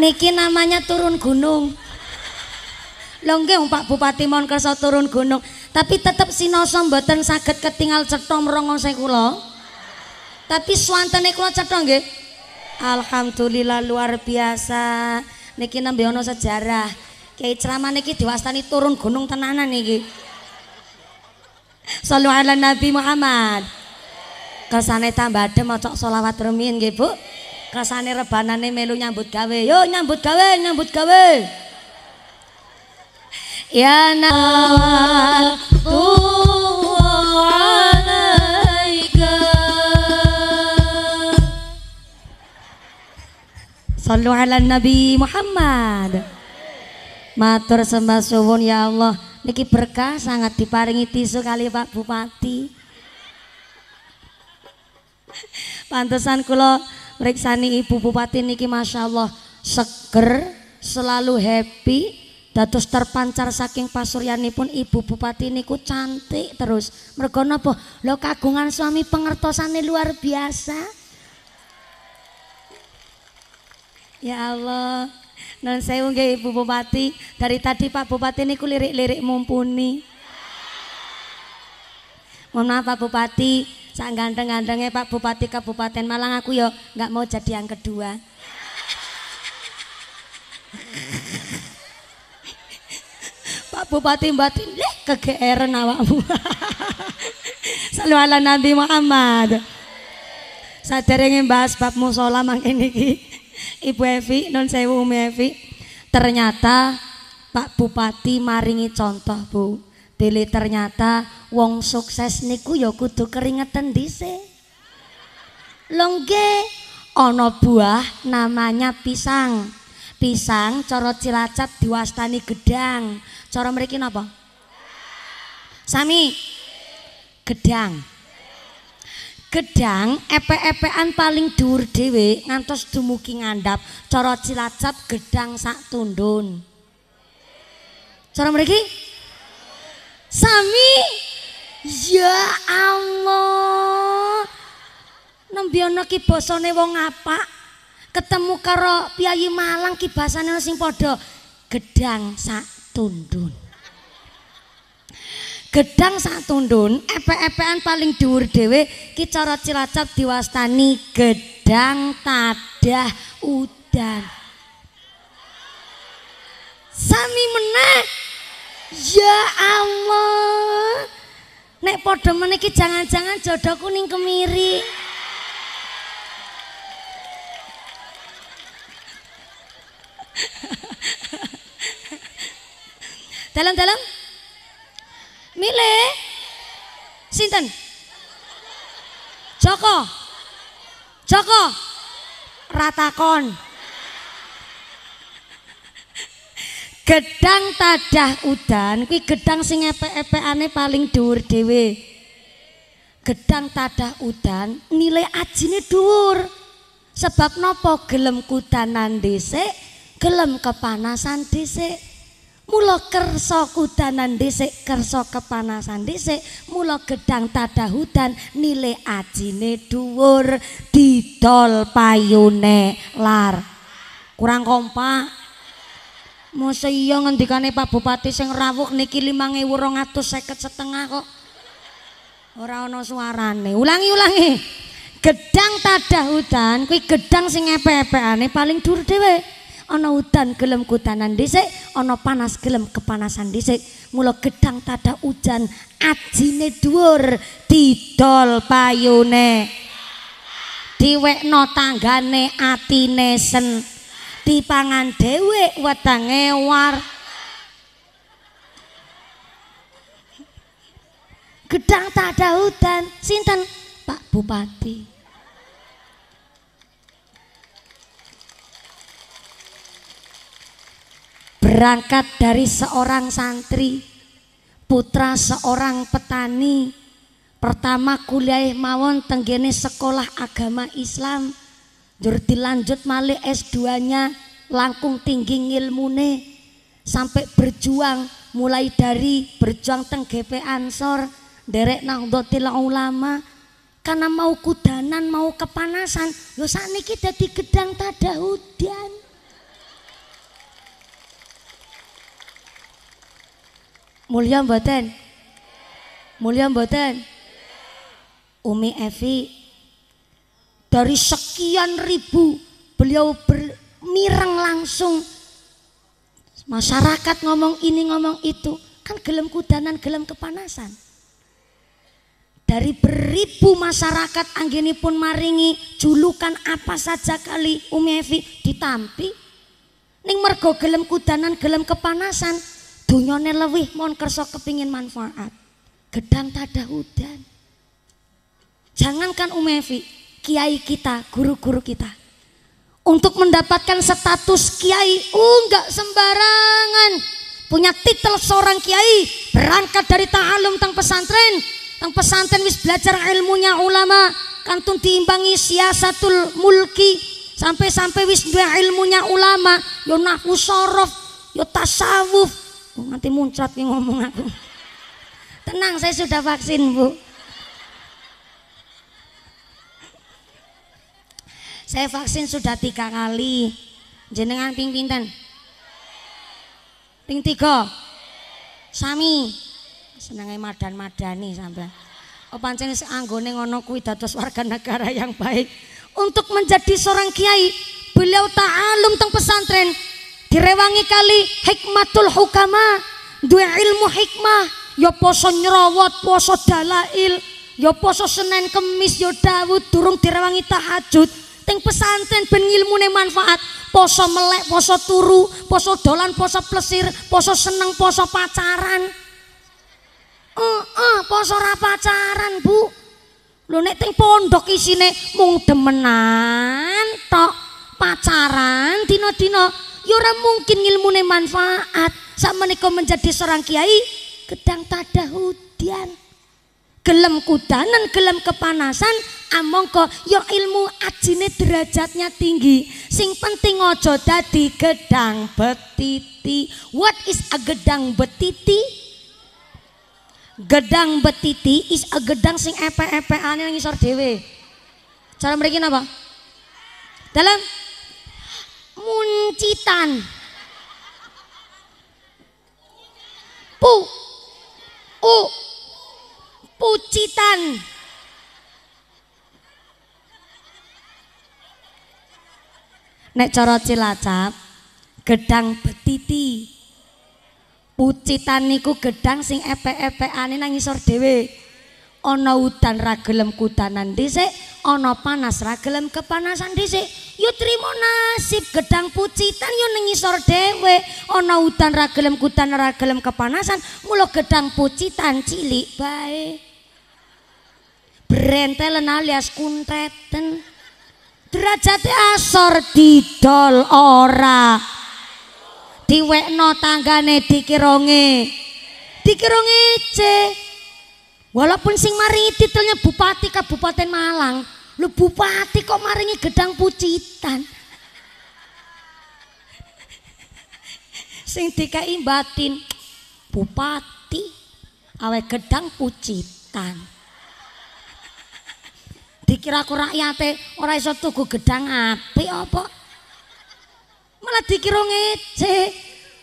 Niki namanya turun gunung. longge Pak Bupati mohon kersa turun gunung, tapi tetep sinoso beton sakit ketinggal cetom rongong saya kulo, Tapi swantene kula cetong nggih. Alhamdulillah luar biasa. Niki nembe ana sejarah. Kiai ceramah niki diwastani turun gunung tenanan niki. Sallu ala Nabi Muhammad. Kesane tambah adem maca selawat remin nggih, Bu. Kesane rebanane melu nyambut gawe. Yo nyambut gawe, nyambut gawe. Ya nawal Sallu ala Nabi Muhammad. Matur sembah suwun ya Allah. Niki berkah sangat diparingi tisu kali Pak Bupati. Pantesan kula meriksani Ibu Bupati niki Masya Allah seger, selalu happy, Datus terpancar saking pun Ibu Bupati niku cantik terus. Mergono boh, Lo kagungan suami pengertosannya luar biasa. Ya Allah, non saya unggah Ibu Bupati, dari tadi Pak Bupati ini kulirik lirik mumpuni. Mohon maaf Pak Bupati, sak ganteng-gantengnya Pak Bupati Kabupaten Malang aku yo nggak mau jadi yang kedua. Pak Bupati Mbati, leh kegeeran awakmu. Selalu Nabi Muhammad. Saderenge bahas bab musola mangkene iki. Ibu Evi, non sewu Umi Evi, ternyata Pak Bupati maringi contoh Bu. Dile ternyata wong sukses niku ya kudu keringetan dise. Longge ana buah namanya pisang. Pisang cara cilacat diwastani gedang. Cara mriki napa? Sami. gedang. Gedang epe-epean paling dhuwur dhewe ngantos dumugi ngandhap cara Cilacap gedang sak tundun. Cara mriki? Sami ya Allah. Nembe ana ki basane wong apa? Ketemu karo Piyayi Malang ki basane sing padha gedang sak tundun. gedang satu ndun epe-epean paling dhuwur dhewe ki cara cilacap diwastani gedang tadah udan sami menek? ya Allah nek padha meneh jangan-jangan jodohku ning kemiri dalam-dalam milih sinten Joko Joko Ratakon gedang tadah udan kuwi gedang sing epe-epeane paling dhuwur dhewe gedang tadah udan nilai ajine dhuwur sebab nopo gelem kudanan dhisik gelem kepanasan dhisik Mula kersa kudanan dhisik kersa kepanasan dhisik, mula gedang tadah udan nile ajine dhuwur didol payune lar. Kurang kompak. Mosok iya ngendikane Pak Bupati sing rawuh niki 5250 setengah kok. Ora ana suarane. Ulangi-ulangi. Gedang tadah udan kuwi gedang sing epe-epeane paling dhuwur dhewe. ana udan gelem kudanan dhisik ana panas gelem kepanasan dhisik mula gedang tada hujan ajine dhuwur didol payune diwekno tanggane atine sen dipangan dhewe wetange war gedang tada udan sinten Pak Bupati berangkat dari seorang santri, putra seorang petani. Pertama kuliah mawon tenggene sekolah agama Islam, jur dilanjut malih S2-nya langkung tinggi ilmune sampai berjuang mulai dari berjuang teng GP Ansor derek Nahdlatul Ulama karena mau kudanan mau kepanasan yo sakniki dadi gedang tada hujan Mulia mboten? Mulia mboten? Umi Evi dari sekian ribu beliau bermirang langsung masyarakat ngomong ini ngomong itu kan gelem kudanan gelem kepanasan dari beribu masyarakat anggini pun maringi julukan apa saja kali Umi Evi ditampi ning mergo gelem kudanan gelem kepanasan Dunyone lewih mon kerso kepingin manfaat. Gedang tada hudan. Jangankan Umevi, kiai kita, guru-guru kita. Untuk mendapatkan status kiai, uh, sembarangan. Punya titel seorang kiai, berangkat dari ta'alum tang pesantren. Tang pesantren wis belajar ilmunya ulama, kantun diimbangi siasatul mulki. Sampai-sampai wis dua ilmunya ulama, yo nahwu sorof, yo Oh, Nanti muncrat nih ngomong aku. Tenang, saya sudah vaksin, Bu. Saya vaksin sudah tiga kali. Jenengan ping pinten? Ping tiga. Sami. Senenge madan-madani sampai. Oh pancen anggone ngono kuwi dados warga negara yang baik untuk menjadi seorang kiai. Beliau ta'alum teng pesantren direwangi kali hikmatul hukama duwe ilmu hikmah ya poso nyerowot poso dalail ya poso senen kemis ya dawud durung direwangi tahajud ting pesantren ben ilmune manfaat poso melek poso turu poso dolan poso plesir poso seneng poso pacaran eh uh, poso ra pacaran bu lho nek ting pondok isine mung demenan tok pacaran dina-dina Yora ya mungkin ilmu ini manfaat sama kau menjadi seorang kiai gedang hudian gelem kudanan gelem kepanasan among ah, kau ya ilmu ajine derajatnya tinggi sing penting ojo dadi gedang betiti what is a gedang betiti gedang betiti is a gedang sing epe yang ngisor dewe cara mereka apa dalam muncitan pu u pucitan nek cara cilacap gedang betiti pucitan niku gedang sing epe-epeane nang isor dhewe ana udan ra gelem kudanan dhisik, ana panas ra gelem kepanasan dhisik. Yo trimo nasib gedang pucitan yo ning isor dhewe. Ana udan ra gelem kudanan ra gelem kepanasan, mulo gedang pucitan cilik bae. Brentelen alias kunteten. Derajate asor didol ora. Diwekno tanggane dikironge. Dikironge cek Walaupun sing mari titelnya Bupati Kabupaten Malang, lu Bupati kok maringi gedang pucitan. Sing DKI batin Bupati awe gedang pucitan. Dikira aku eh orang iso tuku gedang apik apa? Malah dikira ngece.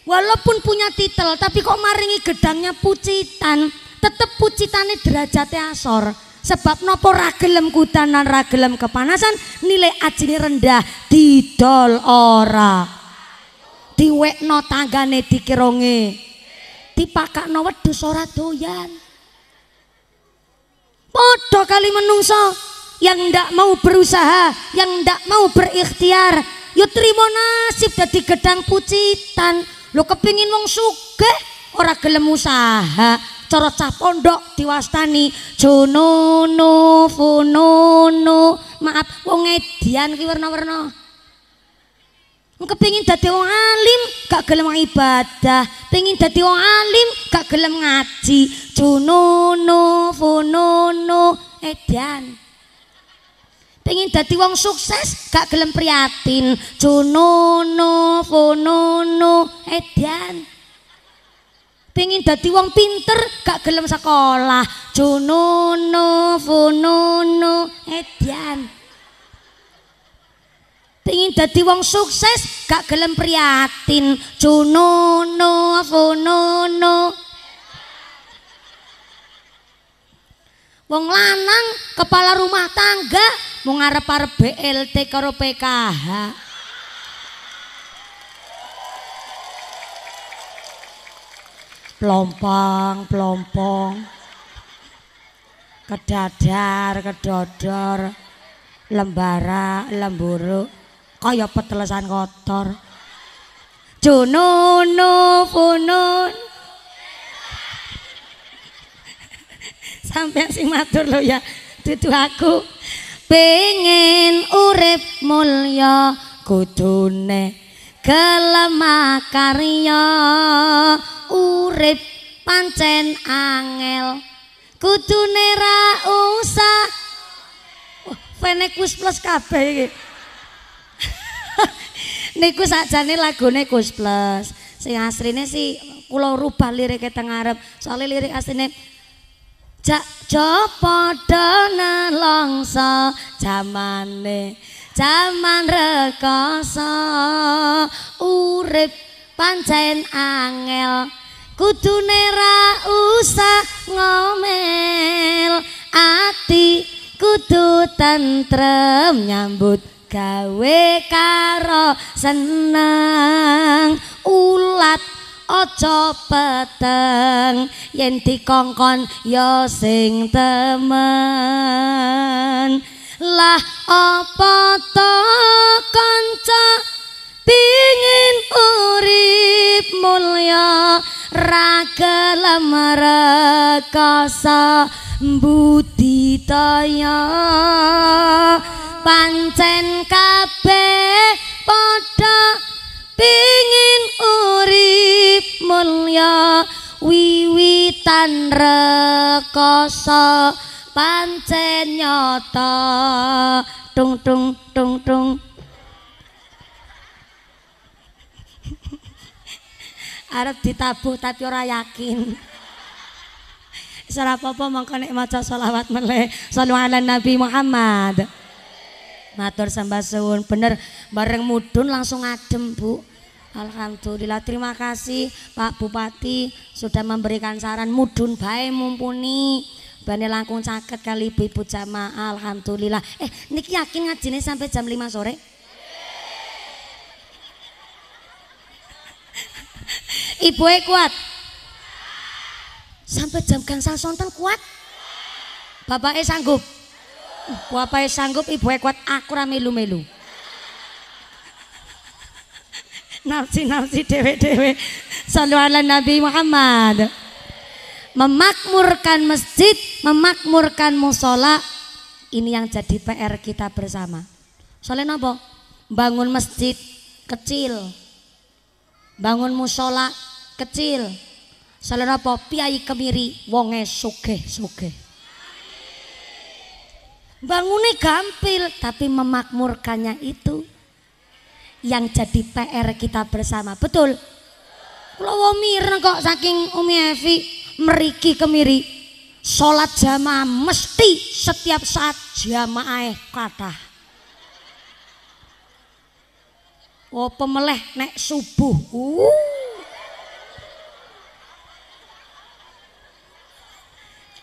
Walaupun punya titel tapi kok maringi gedangnya pucitan tetep pucitane derajate asor sebab nopo ragelem kutanan ragelem kepanasan nilai ajini rendah didol ora diwekno tanggane dikironge dipakakno wedhus ora doyan padha kali menungso yang ndak mau berusaha yang ndak mau berikhtiar yo trimo nasib dadi gedang pucitan lo kepingin wong sugih ora gelem usaha cara cah pondok diwastani jununu fununu maaf wong edian kuwi warna-warna pengen dadi wong alim gak gelem ibadah Pengen dadi wong alim gak gelem ngaji jununu fununu edian Pengen dadi wong sukses gak gelem prihatin jununu fununu edian pingin dadi wong pinter gak gelem sekolah jununu fununu edian pingin dadi wong sukses gak gelem priatin. jununu fununu wong lanang kepala rumah tangga mau ngarep-arep BLT karo PKH plompong plompong kedadar kedodor lembara lemburu kaya petelesan kotor jununu funun sampai sing matur lo ya itu aku pengen urip mulia kudune kelemah karya urip pancen angel kudu nera usah fene kus plus kabeh iki niku sajane lagune kus plus sing asrine si kula rubah lirik e teng arep soalnya lirik asline jak jopo dene longso jamane jaman rekoso urip pancen angel kudune ra usah ngomel ati kudu tentrem nyambut gawe karo seneng ulat aja peteng yen dikongkon ya sing temen lah apa to kanca pingin urip mulya ra kelem rekoso mbuti toya pancen kabeh padha pingin urip mulya wiwitan rekoso pancen nyata tung tung tung tung arep ditabuh tapi ora yakin serapopo mongko nek maca selawat meleh sallu ala nabi Muhammad matur sembah suwun bener bareng mudun langsung adem Bu Alhamdulillah terima kasih Pak Bupati sudah memberikan saran mudun baik mumpuni Bani langkung caket kali ibu-ibu jamaah alhamdulillah. Eh niki yakin ngajine sampai jam 5 sore? Ibu e kuat. Sampai jam gangsal sonten kuat. E sanggup. E sanggup, ibu e kuat. Aku melu-melu. Nafsi-nafsi dewe-dewe. Salam ala Nabi Muhammad memakmurkan masjid, memakmurkan musola. Ini yang jadi PR kita bersama. Soalnya apa? Bangun masjid kecil, bangun musola kecil. Soalnya apa? Piai kemiri, wonge suke suge. Bangunnya gampil, tapi memakmurkannya itu yang jadi PR kita bersama. Betul? Kalau mirna kok saking Umi Evi meriki kemiri sholat jamaah mesti setiap saat jamaah kata, oh pemeleh nek subuh uh.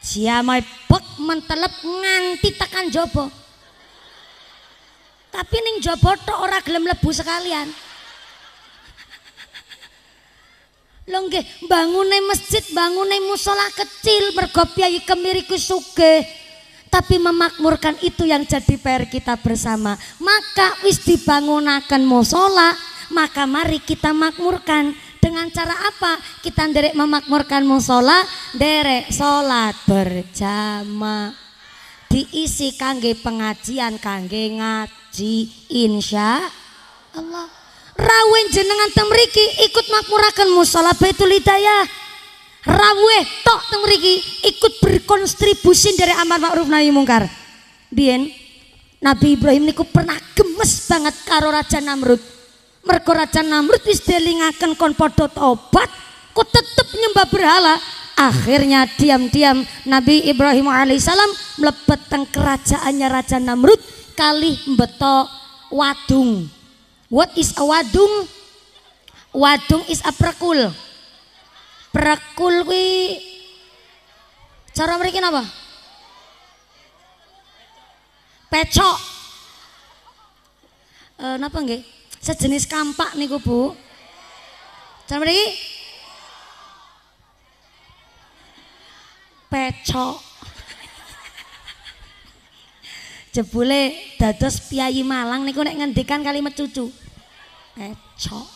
jamaah pek mentelep nganti tekan jobo tapi ning jobo tok ora gelem lebu sekalian Longge, nggih, masjid, bangunai musola kecil mergo kemiri kemiriku suge. Tapi memakmurkan itu yang jadi PR kita bersama. Maka wis dibangunakan musola maka mari kita makmurkan dengan cara apa? Kita derek memakmurkan musola derek solat berjamaah. Diisi kange pengajian, kange ngaji insya Allah. Rawen jenengan temeriki ikut makmurakan musola Baitul Hidayah. Rawe tok temeriki ikut berkontribusi dari amar ma'ruf nahi mungkar. Bien, Nabi Ibrahim niku pernah gemes banget karo Raja Namrud. Mergo Raja Namrud wis delingaken kon padha tobat, kok tetep nyembah berhala. Akhirnya diam-diam Nabi Ibrahim alaihissalam mlebet teng kerajaannya Raja Namrud kali mbeto wadung What is a wadung? Wadung is a prekul. Prekul kuwi cara mriki napa? Pecok. Eh napa nggih? Sejenis kampak niku, Bu. Cara mriki pecok. jebule dados piyayi Malang niku nek ngendikan kalimat cucu pecok.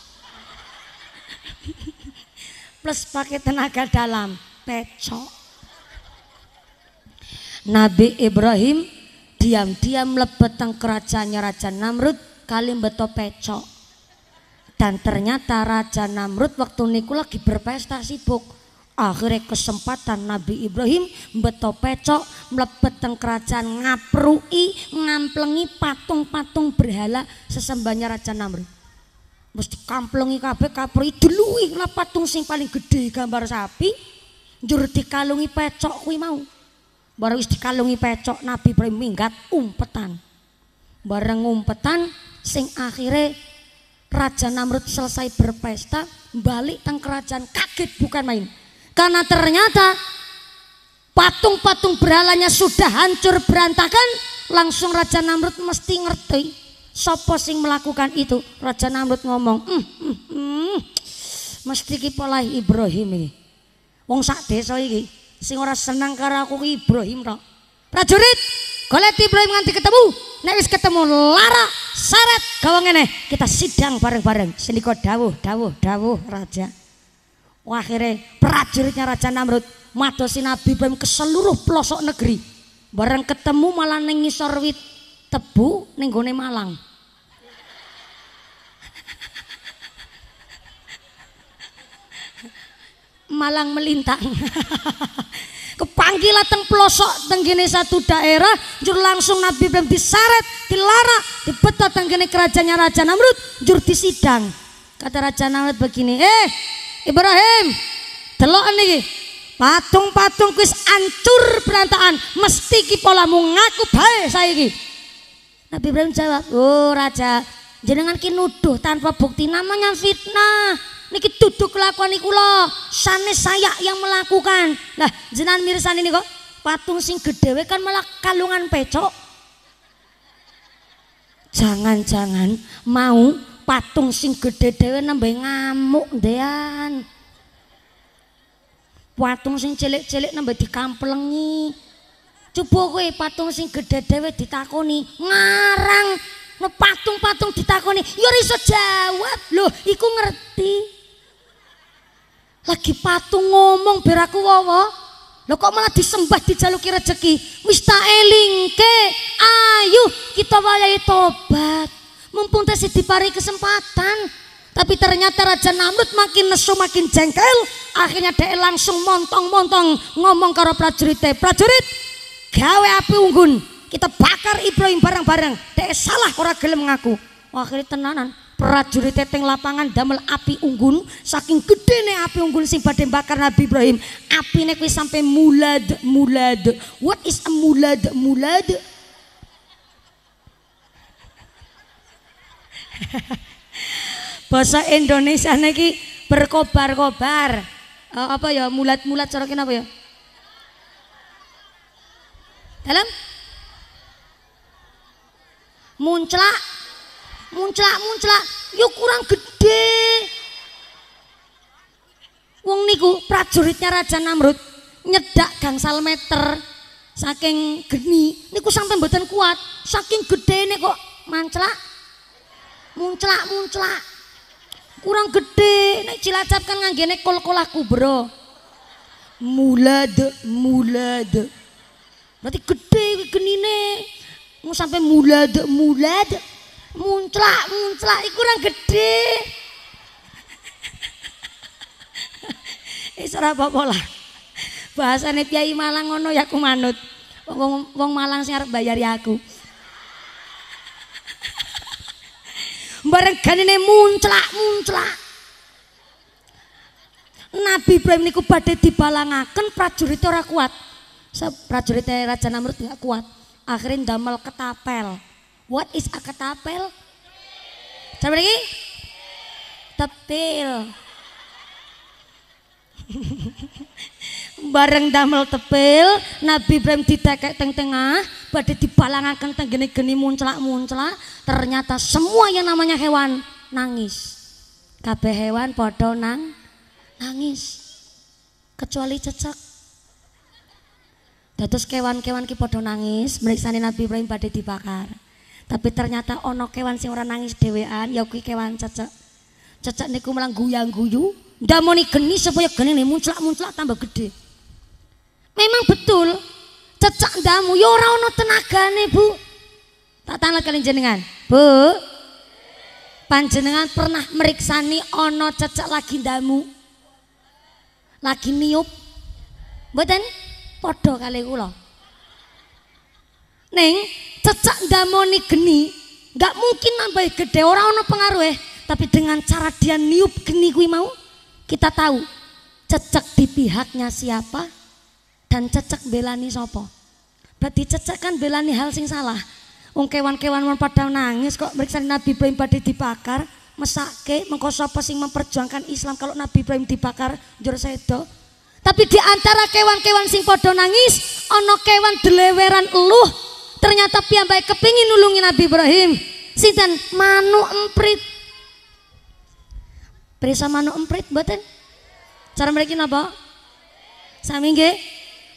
Plus pakai tenaga dalam, pecok. Nabi Ibrahim diam-diam lebetang kerajaannya Raja Namrud kali beto pecok. Dan ternyata Raja Namrud waktu niku lagi berpesta sibuk. Akhirnya kesempatan Nabi Ibrahim beto pecok mlebet kerajaan ngaprui ngamplengi patung-patung berhala sesembahnya Raja Namrud mesti kamplongi kabeh kapri dului lah patung sing paling gede gambar sapi di dikalungi pecok kuwi mau bareng wis dikalungi pecok Nabi Ibrahim minggat umpetan bareng umpetan sing akhirnya Raja Namrud selesai berpesta balik teng kerajaan kaget bukan main karena ternyata patung-patung berhalanya sudah hancur berantakan langsung Raja Namrud mesti ngerti sopo sing melakukan itu raja namrud ngomong mm, mm, mm, mesti ki pola ibrahim ini wong sak desa iki sing ora seneng karo aku ki ibrahim tok prajurit golek ibrahim nganti ketemu nek wis ketemu lara seret gawe ngene kita sidang bareng-bareng senika dawuh dawuh dawuh raja akhirnya prajuritnya raja namrud si nabi ibrahim ke seluruh pelosok negeri bareng ketemu malah ning ngisor wit tebu ning gone Malang malang melintang. kepanggilateng teng pelosok tenggini satu daerah, jur langsung Nabi Ibrahim disaret, dilara, dibetot tenggene kerajaannya Raja Namrud, jur disidang. Kata Raja Namrud begini, "Eh, Ibrahim, telok nih Patung-patung kuis ancur berantakan, mesti ki polamu ngaku saya saiki." Nabi Ibrahim jawab, "Oh, Raja, jenengan ki nuduh tanpa bukti namanya fitnah." niki duduk kelakuan niku Sane saya yang melakukan lah jenan mirsan ini kok patung sing gedewe kan malah kalungan pecok jangan-jangan mau patung sing gede dewe nambah ngamuk dean patung sing celik-celik nambah dikampelengi coba gue patung sing gede dewe ditakoni ngarang no patung-patung ditakoni yori iso jawab loh iku ngerti lagi patung ngomong beraku wowo lo kok malah disembah di jaluki rezeki mista eling ke ayu kita wayai tobat mumpung tesi dipari kesempatan tapi ternyata Raja Namrud makin nesu makin jengkel akhirnya dia langsung montong-montong ngomong karo prajurit eh, prajurit gawe api unggun kita bakar Ibrahim bareng-bareng dia salah kora gelem ngaku akhirnya tenanan prajurit teng lapangan damel api unggun saking gede nih api unggun sing badhe bakar Nabi Ibrahim api nih kuwi sampai mulad mulad what is a mulad mulad bahasa Indonesia niki berkobar-kobar uh, apa ya mulat-mulat cara apa ya dalam muncul muncelak-muncelak ya kurang gede wong niku prajuritnya Raja Namrud nyedak gangsal meter saking geni niku sampai mboten kuat saking gede ini kok mancelak muncelak muncelak kurang gede nek cilacap kan nganggene kol-kolah kubro mulad mulad berarti gede genine mau sampai mulad mulad muncrak muncrak iku kurang gede Eh ora Bahasane Kyai Malang ngono ya aku manut. Wong wong Malang sing arep bayari aku. Barengane muncrak muncrak. Nabi Ibrahim niku badhe dibalangaken prajurit ora kuat. Prajurit Raja Namrud enggak kuat. Akhirnya damel ketapel. What is a ketapel? Coba lagi. Tepil. Bareng damel tepil, Nabi Ibrahim ditekek teng tengah, badhe dibalangaken teng geni-geni muncelak-muncelak, ternyata semua yang namanya hewan nangis. Kabeh hewan padha nang nangis. Kecuali cecek. Dados kewan-kewan ki padha nangis, mriksani Nabi Ibrahim badhe dibakar. tapi ternyata ono kewan sing ora nangis dhewean ya kuwi kewan cecek cecek niku malah guyang guyu ndamoni geni supaya geni ini munclak munclak tambah gede memang betul Cecek ndamu ya ora ono tenagane bu tak tanah kalian jenengan bu panjenengan pernah meriksani ono cecek lagi ndamu lagi miup. buatan podo kali kulo neng Cecak damoni geni, nggak mungkin nambah gede orang ono pengaruh eh. Tapi dengan cara dia niup geni kui mau, kita tahu Cecak di pihaknya siapa dan cecak belani sopo. Berarti cecak kan belani hal sing salah. Wong kewan-kewan pada nangis kok meriksa Nabi Ibrahim pada dibakar, mesake mengkoso sopo sing memperjuangkan Islam kalau Nabi Ibrahim dibakar jurusaito. sedo. Tapi diantara kewan-kewan sing podo nangis, ono kewan deleweran eluh ternyata baik kepingin nulungi Nabi Ibrahim dan manu emprit perisa manu emprit buatan cara mereka napa sami nggih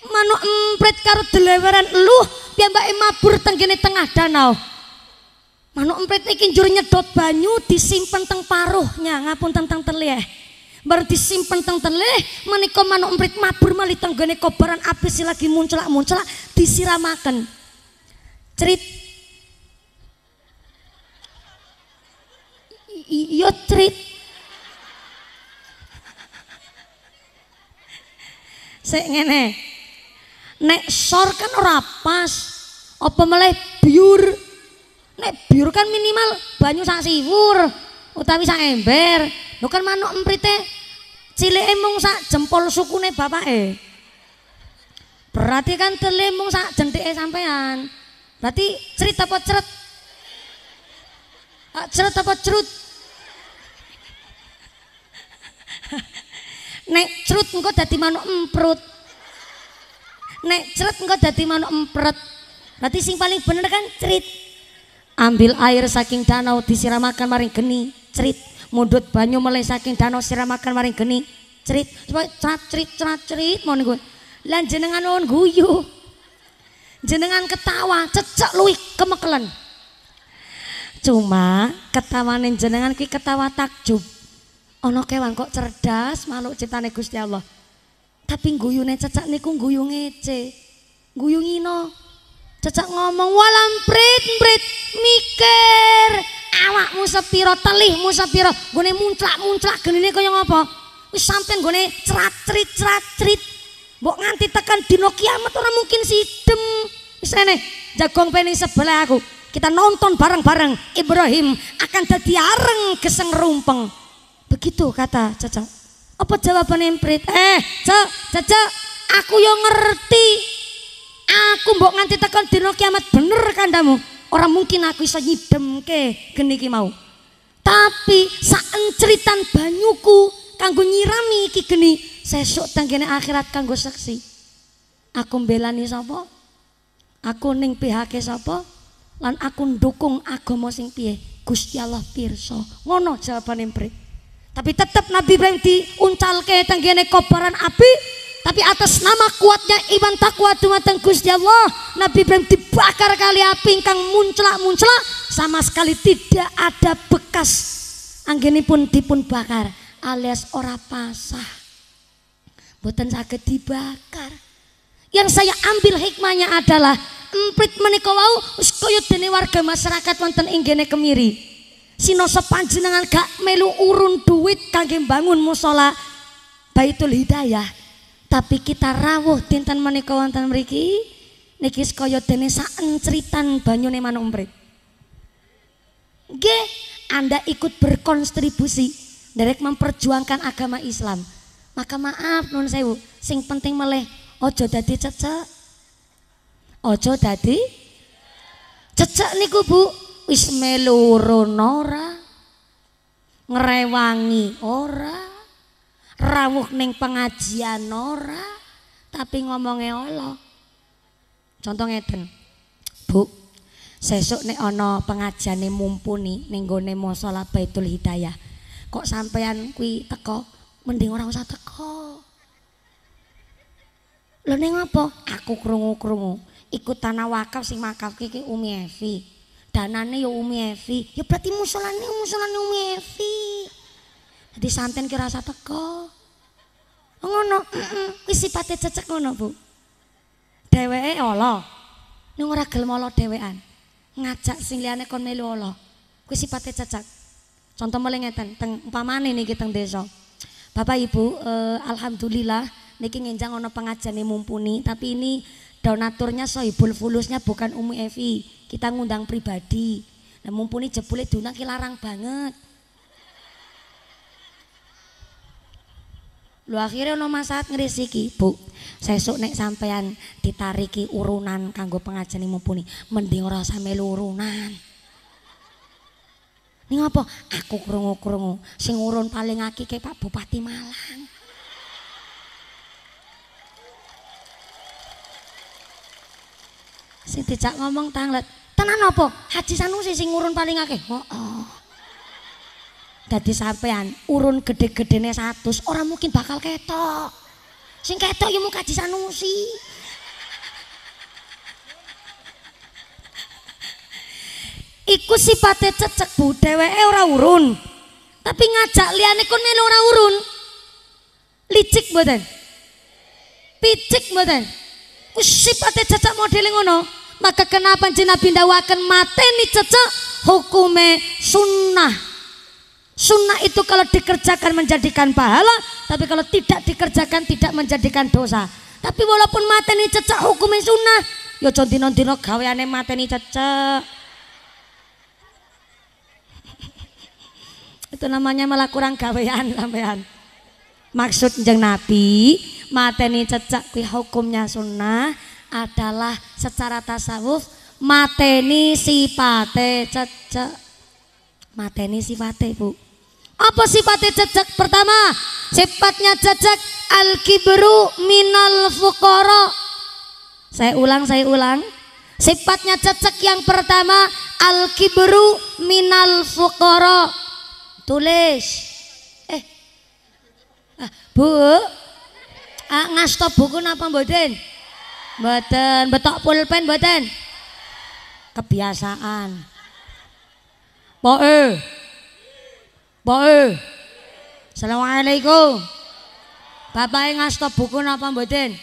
manu emprit karo deleweran eluh baik mabur tenggene tengah danau manu emprit iki njur nyedot banyu disimpen teng paruhnya ngapun tentang terlihat baru disimpen teng telih menika manuk emprit mabur malih tenggene kobaran api lagi munculak-munculak disiramakan Crit. Yo crit. Sik ngene. Nek sor kan ora pas. Apa meleh biur? Nek biur kan minimal banyu sak siwur utawi sak ember. Lho kan manuk emprite cilike mung sak jempol sukune bapake. Berarti kan sak jentike sampean. Berarti cerita apa ceret? Ah, ceret apa cerut? Nek cerut engkau dati manuk emprut. Nek ceret engkau dati manuk empret. Berarti sing paling bener kan cerit. Ambil air saking danau disiramakan maring geni, cerit. Mundut banyu mulai saking danau siramakan maring geni, cerit. Coba cerit, cerit mau gue. Lan on guyu. jenengan ketawa cecek luwih kemekelen cuma ketawane jenengan ki ketawa takjub ana kewan kok cerdas maluk ciptane Gusti Allah tapi guyune cecak niku guyu ngece guyu ngino cecak ngomong walam prit prit mikir awakmu sepiro telihmu sepiro gone muncrak muncrak genine kaya ngapa wis sampe gone cerat crit cerat crit Mbok nganti tekan dino kiamat orang mungkin si dem Misalnya jagong pening sebelah aku. Kita nonton bareng-bareng Ibrahim akan jadi areng geseng rumpeng. Begitu kata Caca. Apa jawaban emprit? Eh, Caca, Caca, aku yang ngerti. Aku mbok nganti tekan dino kiamat bener kandamu. Orang mungkin aku bisa nyidem ke geniki mau. Tapi saat cerita banyuku kanggo nyirami iki geni Sesuk tenggene akhirat kanggo seksi. Aku mbelani sapa? Aku ning pihake sapa? Lan aku ndukung agama sing piye? Gusti Allah pirsa. Ngono jawabane Ibrahim. Tapi tetap Nabi Ibrahim diuncalke tenggene kobaran api tapi atas nama kuatnya iman takwa dumateng Gusti Allah, Nabi Ibrahim dibakar kali api ingkang munclak-munclak sama sekali tidak ada bekas anggenipun dipun bakar alias ora pasah boten sakit dibakar. Yang saya ambil hikmahnya adalah emprit menikawau uskoyut dene warga masyarakat wonten inggene Kemiri. sino panjenengan gak melu urun duit kangge bangun musola Baitul Hidayah. Tapi kita rawuh dinten menika wonten mriki niki kaya dene saencritan banyune umprit Nggih, Anda ikut berkontribusi derek memperjuangkan agama Islam. maka maaf nun sewu sing penting meleh ojo dadi cecek ojo dadi cecek niku bu wis meluru nora ngerewangi ora rawuh ning pengajian ora tapi ngomongnya Allah contoh ngeden bu sesuk nek ana pengajane mumpuni ning gone masala Baitul Hidayah kok sampeyan kuwi teko mending orang usah teko lo neng apa aku krungu krungu ikut tanah wakaf sing makaf kiki umi evi danane yo umi evi ya berarti musolane musolane umi evi jadi santen kira usah teko ngono isi pate cecek ngono bu dewe Allah neng ora gelem Allah dewean ngajak sing liyane kon melu Allah kuwi sifate cecak contoh mule ngeten teng umpamane niki teng desa Bapak Ibu, eh, alhamdulillah niki ngenjang ono pengajane mumpuni, tapi ini donaturnya sohibul fulusnya bukan Umi Evi. Kita ngundang pribadi. Nah, mumpuni jebule diundang ki larang banget. Lu akhirnya ono masat ngerisiki, Bu. Sesuk nek sampean ditariki urunan kanggo pengajian mumpuni, mending ora sampe urunan. Ning apa? Aku krungu-krungu sing urun paling akeh ke Pak Bupati Malang. Sing dicak ngomong tanglet. Tenan apa? Haji Sanusi sing urun paling akeh. Hooh. Oh. Dadi sampean urun gedhe-gedhene 100 ora mungkin bakal ketok. Sing ketok ya mung Haji Sanusi. iku sifatnya cecek bu dheweke ora urun tapi ngajak liane kon melu ora urun licik mboten picik mboten ku sifate cecek model ngono maka kenapa Nabi dawakan mateni cecek hukume sunnah sunnah itu kalau dikerjakan menjadikan pahala tapi kalau tidak dikerjakan tidak menjadikan dosa tapi walaupun mateni cecek hukume sunnah yo ya condino-dino gaweane mateni cecek itu namanya malah kurang gawean sampean maksud jeng nabi mateni cecak kui hukumnya sunnah adalah secara tasawuf mateni sipate cecak mateni sipate bu apa sifatnya cecek pertama sifatnya cecek al kibru minal fukoro saya ulang saya ulang sifatnya cecek yang pertama al kibru minal fukoro tulis eh ah, bu uh, ah, ngasto buku napa mboten mboten betok pulpen mboten kebiasaan Pak E Pak E Assalamualaikum Bapak e ngasto buku napa mboten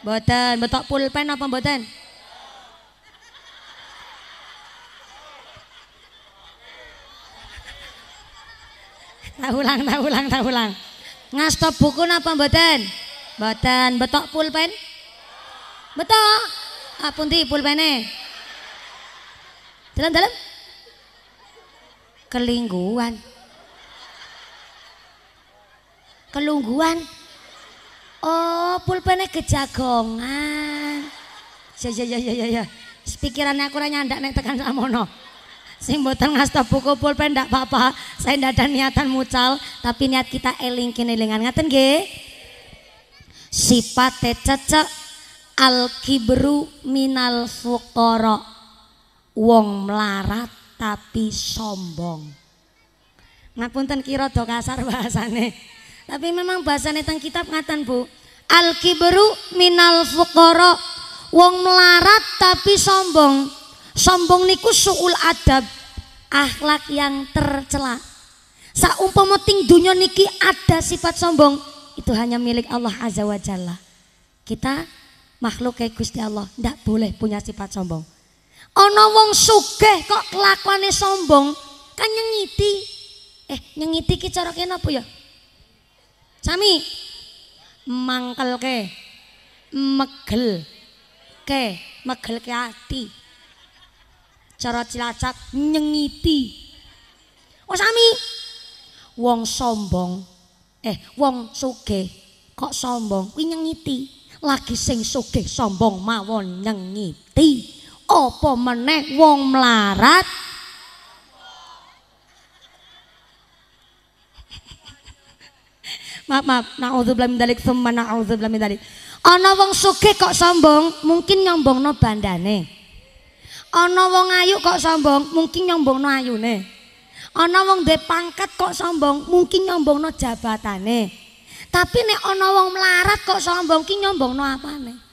mboten betok pulpen apa mboten Tak ulang, tak ulang, tak ulang. Ngastop buku napa mboten? Mboten, betok pulpen? Betok. Apunti ah, pulpene? Dalam dalam? Kelingguan. Kelungguan. Oh, pulpene kejagongan. Ya ya ya ya ya. Pikirane aku ora nyandak nek tekan samono. sing boten ngasta buku pulpen ndak apa-apa. Saya ndak ada niatan mucal, tapi niat kita eling kene elingan ngaten nggih. Sifat cecek al kibru minal fuqara. Wong melarat tapi sombong. Ngapunten kira do kasar bahasane. Tapi memang bahasane teng kitab ngaten, Bu. Al kibru minal fuqara. Wong melarat tapi sombong. Sombong niku suul adab, akhlak yang tercela. Saumpama ting dunya niki ada sifat sombong, itu hanya milik Allah Azza wa Jalla. Kita makhluk kayak Gusti Allah, ndak boleh punya sifat sombong. Ono wong sugih kok kelakuane sombong, kan nyengiti. Eh, nyengiti ki cara kene apa ya? Sami mangkel ke, megel ke, megel ke hati. cara cilacak nyengiti oh sami wong sombong eh wong suge kok sombong kuwi nyengiti lagi sing suge sombong mawon nyengiti apa meneh wong melarat maaf maaf na'udzubillah min dalik summa na'udzubillah min dalik ana wong suge kok sombong mungkin nyombongno bandane ana wong ayu kok sombong mungkin nyombongno ayune ana wong duwe pangkat kok sombong mungkin nyombongno jabatane tapi nek ana wong melarat kok sombong ki nyombongno apane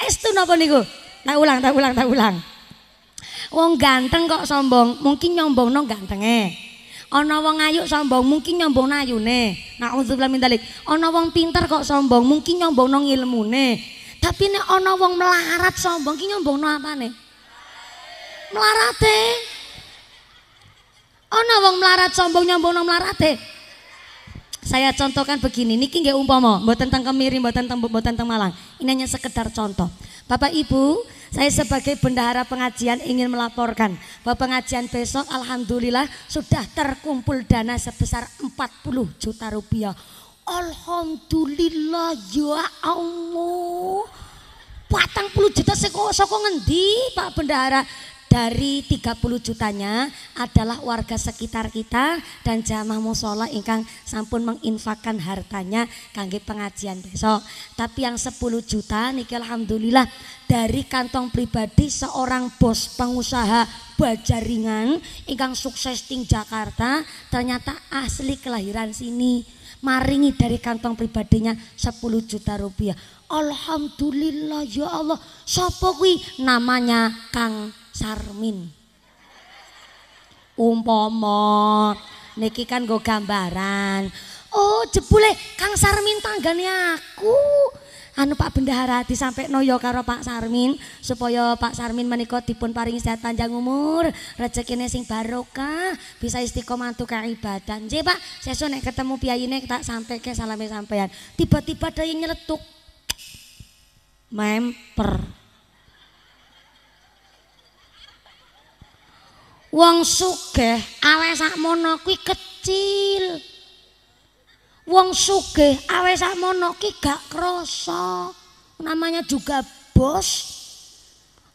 Estu napa niku tak ulang tak ulang tak ulang wong ganteng kok sombong mungkin nyombongno gantenge eh. Ono wong ayu sombong mungkin nyombong ayune. Nah, min dzalik. Ono wong pinter kok sombong mungkin ilmu ilmune. Tapi nek ono wong melarat sombong ki nyombongno Melarat Melarate. Ono wong melarat sombong nyombongno melarate. Saya contohkan begini, niki nggih umpama, buat tentang Kemiri, buat tentang buat tentang Malang. Ini hanya sekedar contoh. Bapak Ibu, saya sebagai bendahara pengajian ingin melaporkan bahwa pengajian besok alhamdulillah sudah terkumpul dana sebesar 40 juta rupiah. Alhamdulillah ya Allah. Patang puluh juta seko, soko ngendi Pak Bendahara dari 30 jutanya adalah warga sekitar kita dan jamaah musola ingkang sampun menginfakkan hartanya kangge pengajian besok. Tapi yang 10 juta niki alhamdulillah dari kantong pribadi seorang bos pengusaha baja ringan ingkang sukses ting Jakarta ternyata asli kelahiran sini maringi dari kantong pribadinya 10 juta rupiah. Alhamdulillah ya Allah. sapa kuwi namanya Kang Sarmin. Umpomo, niki kan gue gambaran. Oh, jebule Kang Sarmin tanggane aku. Anu Pak Bendahara di sampai karo Pak Sarmin supaya Pak Sarmin menikah dipun paring sehat panjang umur rezekinya sing barokah bisa istiqomah untuk kaibadan Jadi Pak saya sunek ketemu piyai ini tak sampai ke salamnya sampean tiba-tiba ada yang memper Wong sugih awe sakmono kuwi kecil. Wong sugih awe sakmono ki gak krasa. Namanya juga bos.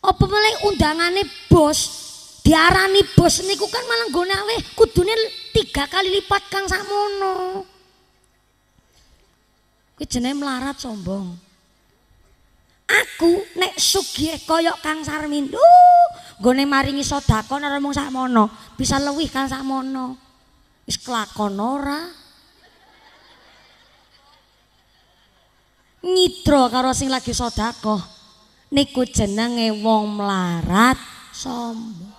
Apa mulai undangane bos diarani bos niku kan malah nggone awe kudune tiga kali lipat Kang sakmono. Kuwi jenenge melarat sombong. Aku nek sugih kaya Kang Sarmin. Uh, Gone maringi sedekah ora mung sakmono, bisa lewih kan sakmono. Wis kelakon ora. Nitro karo sing lagi sodako Niku jenenge wong melarat sombong.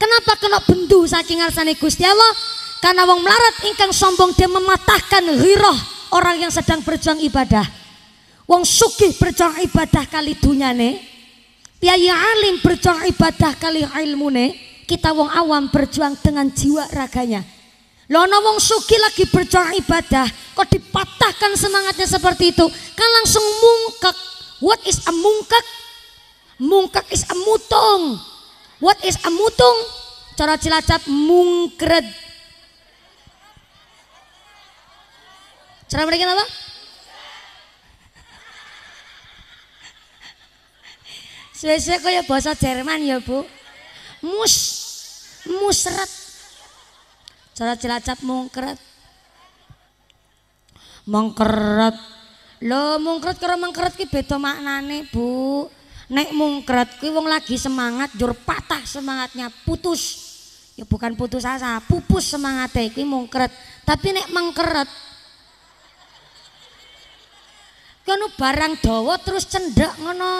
Kenapa kena bendu saking ngarsane Gusti Allah? Karena wong melarat ingkang sombong dia mematahkan hiroh orang yang sedang berjuang ibadah. Wong sugih berjuang ibadah kali dunyane Yai alim berjuang ibadah kali ilmune, kita wong awam berjuang dengan jiwa raganya. Lono wong suki lagi berjuang ibadah, kok dipatahkan semangatnya seperti itu, kan langsung mungkak. What is a mungkak? Mungkak is a mutung. What is a mutung? Cara cilacap mungkred. Cara mereka apa? suwe kaya basa Jerman ya, Bu. Mus musret. Cara cilacap mungkret. Mungkret. Lho, mungkret karo mungkret ki beda maknane, Bu. Nek mungkret kuwi wong lagi semangat jur patah semangatnya, putus. Ya bukan putus asa, pupus semangatnya kuwi mungkret. Tapi nek mungkret kono barang dawa terus cendhek ngono.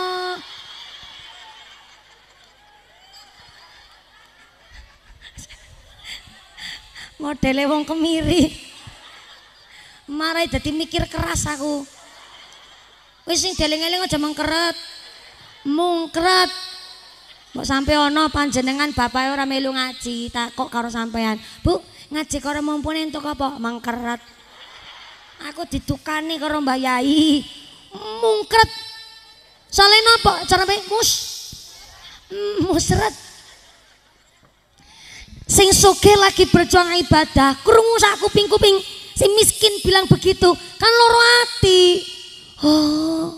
modele wong kemiri marai dadi mikir keras aku wis sing deling-eling aja mengkeret Mengkeret. mbok sampe ana panjenengan bapak ora melu ngaji tak kok karo sampean bu ngaji karo mumpuni entuk apa mengkeret aku didukani karo mbak yai mungkret soalnya napa cara mus musret sing soge lagi berjuang ibadah kerungu sak kuping-kuping si miskin bilang begitu kan loro hati oh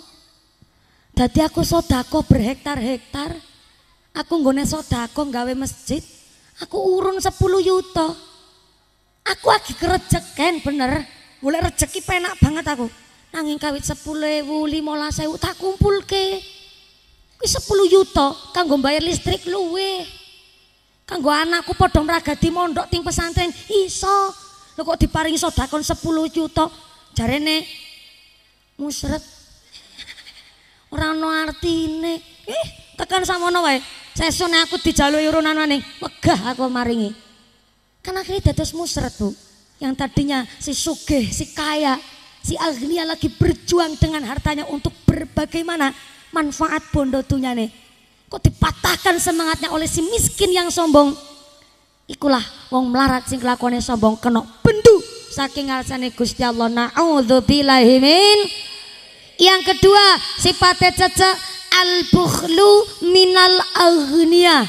dadi aku sodako berhektar-hektar aku ngone sodako gawe masjid aku urun 10 yuto aku lagi kerejeken bener mulai rejeki penak banget aku nanging kawit 10 ewu 15 ewu tak kumpul ke 10 yuto kanggo bayar listrik luweh Kanggo anakku padha mragati mondok ting pesantren iso. Lho kok diparingi kon sepuluh juta jarene musret. Ora arti artine. Eh, tekan sama samono wae. Sesune aku dijaluki urunan maning, megah aku maringi. Kan akhirnya dados musret, Bu. Yang tadinya si sugih, si kaya, si Agnia lagi berjuang dengan hartanya untuk berbagaimana manfaat bondo nih Kok dipatahkan semangatnya oleh si miskin yang sombong. Ikulah wong melarat sing kelakuannya sombong kena bendu saking alasannya Gusti Allah naudzubillahi min. Yang kedua sifatnya cece al-bukhlu minal aghnia.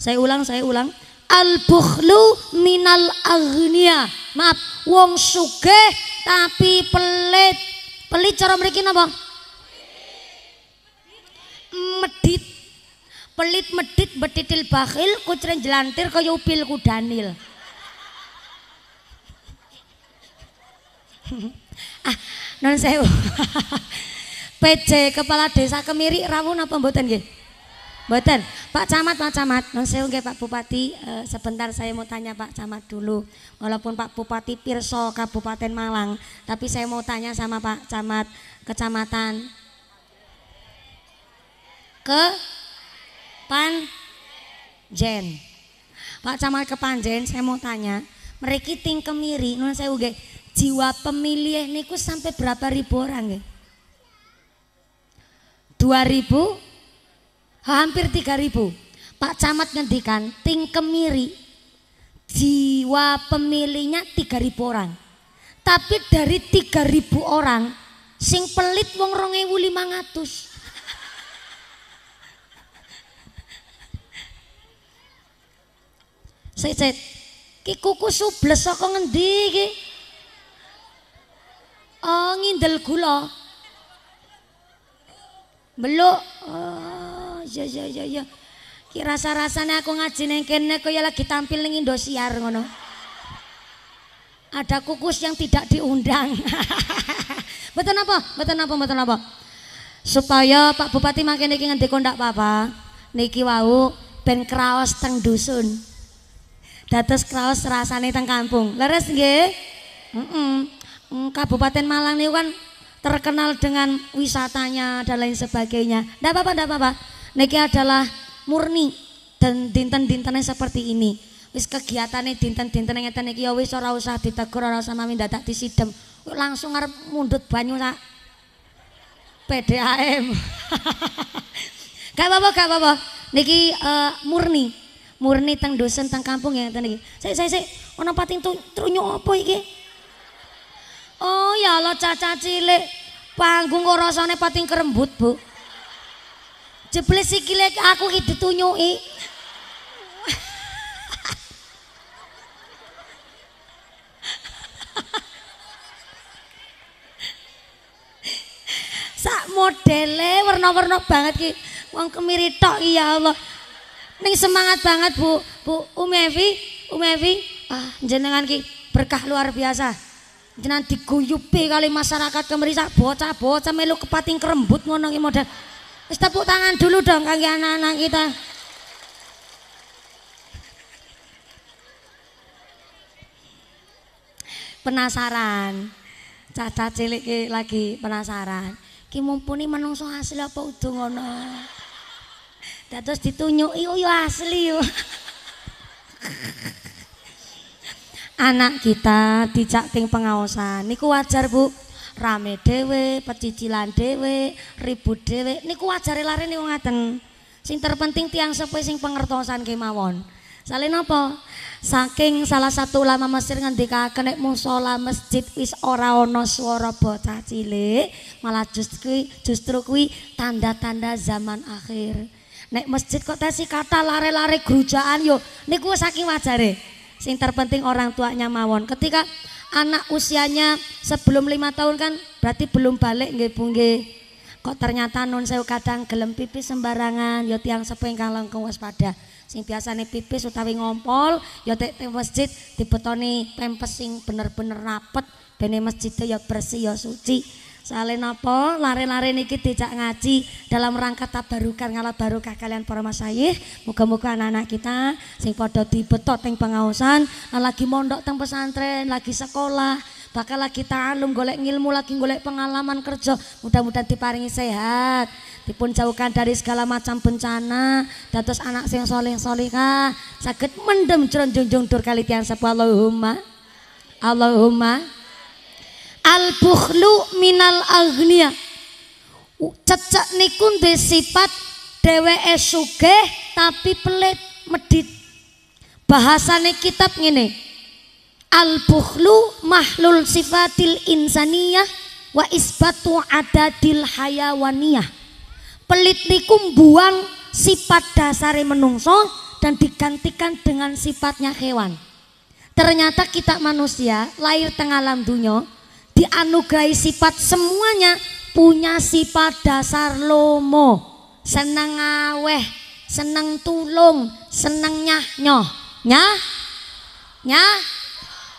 Saya ulang, saya ulang. Al-bukhlu minal aghnia. Maaf, wong suge tapi pelit. Pelit cara mereka napa? medit pelit medit betitil bakhil kucren jelantir kaya upil ku Danil ah non sewu PC kepala desa Kemiri rawun apa mboten nggih mboten Pak Camat Pak Camat non sewu nggih Pak Bupati e, sebentar saya mau tanya Pak Camat dulu walaupun Pak Bupati Pirso Kabupaten Malang tapi saya mau tanya sama Pak Camat kecamatan ke Panjen. Pak Camat ke Panjen, saya mau tanya, mereka ting kemiri, nun saya uge jiwa pemilih niku sampai berapa ribu orang Dua ribu, hampir tiga ribu. Pak Camat ngendikan ting kemiri jiwa pemilihnya tiga ribu orang. Tapi dari tiga ribu orang sing pelit wong lima ratus. Sik, Sik. Ki kuku subles saka ngendi iki? Oh, ngindel gula. Meluk. Oh, eh, ya ya ya ya. Ki rasa-rasane aku ngaji ning kene kaya lagi tampil ning Indosiar ngono. Ada kukus yang tidak diundang. Mboten apa? Mboten apa? Mboten apa? Supaya Pak Bupati makin iki ngendi kok ndak apa-apa. Niki wau ben kraos teng dusun. dados kraos rasane teng kampung. Leres nggih? Mm -mm. Kabupaten Malang niku kan terkenal dengan wisatanya dan lain sebagainya. Ndak apa-apa, ndak apa-apa. Niki adalah murni dan dinten-dintennya seperti ini. Wis kegiatane dinten-dinten ngeten iki ya wis ora usah ditegur, ora usah mami ndadak disidem. Langsung arep mundut banyu sak PDAM. gak apa-apa, gak apa-apa. Niki uh, murni murni teng dusun teng kampung ya ngeten iki. Sik sik sik, ana pating trunyuk apa iki? Oh ya Allah caca cilik. Panggung kok rasane pating kerembut, Bu. Jeblis sikile aku iki ditunyuki. Sak modele warna-warna banget ki. Wong kemiri tok ya Allah. Ning semangat banget Bu, Bu Umevi, Umevi, ah jenengan ki berkah luar biasa. Jenengan diguyupi kali masyarakat kemerisak bocah-bocah melu kepating kerembut ngono ki model. Wis tepuk tangan dulu dong kangge anak-anak kita. Penasaran. Caca cilik lagi penasaran. Ki mumpuni menungso hasil apa udah ngono. Terus ditunyuki yo asli yo. Anak kita dicak ting pengawasan. Niku wajar, Bu. Rame dhewe, pecicilan dhewe, ribut dhewe. Niku wajare lare niku ngadeng. Sing terpenting tiang sepe sing pengertosan kemawon. Salin apa? Saking salah satu ulama Mesir ngendika kenek musola masjid wis ora ana swara bocah cilik, malah justru kuwi tanda-tanda zaman akhir. Nek masjid kok tesi kata lare-lare gerujaan yo. Niku saking wajare. Sing terpenting orang tuanya mawon. Ketika anak usianya sebelum lima tahun kan berarti belum balik nggih Bu Kok ternyata non saya kadang gelem pipis sembarangan, yo tiang sepeng kalau engkau waspada. Sing biasane pipis utawi ngompol, yo tek te masjid dibetoni pempes sing bener-bener rapet, dene masjid yo bersih yo suci. Salin apa lari-lari niki tidak ngaji dalam rangka tabarukan ngalah barukah kalian para masyih Muka-muka anak-anak kita sing podo dibetok teng pengawasan lagi mondok teng pesantren lagi sekolah bakal lagi ta'alum golek ngilmu lagi golek pengalaman kerja mudah-mudahan diparingi sehat dipun jauhkan dari segala macam bencana datus anak sing soleh soleha sakit mendem jeron junjung dur kali tiang Allahumma Allahumma al bukhlu minal agnia cecek niku duwe sifat dheweke sugih tapi pelit medit bahasane kitab ngene al bukhlu mahlul sifatil insaniyah wa isbatu adadil hayawaniyah pelit niku buang sifat dasare menungso dan digantikan dengan sifatnya hewan ternyata kita manusia lahir tengah alam dunia dianugerahi sifat semuanya punya sifat dasar lomo seneng aweh seneng tulung seneng nyah nyoh nyah nyah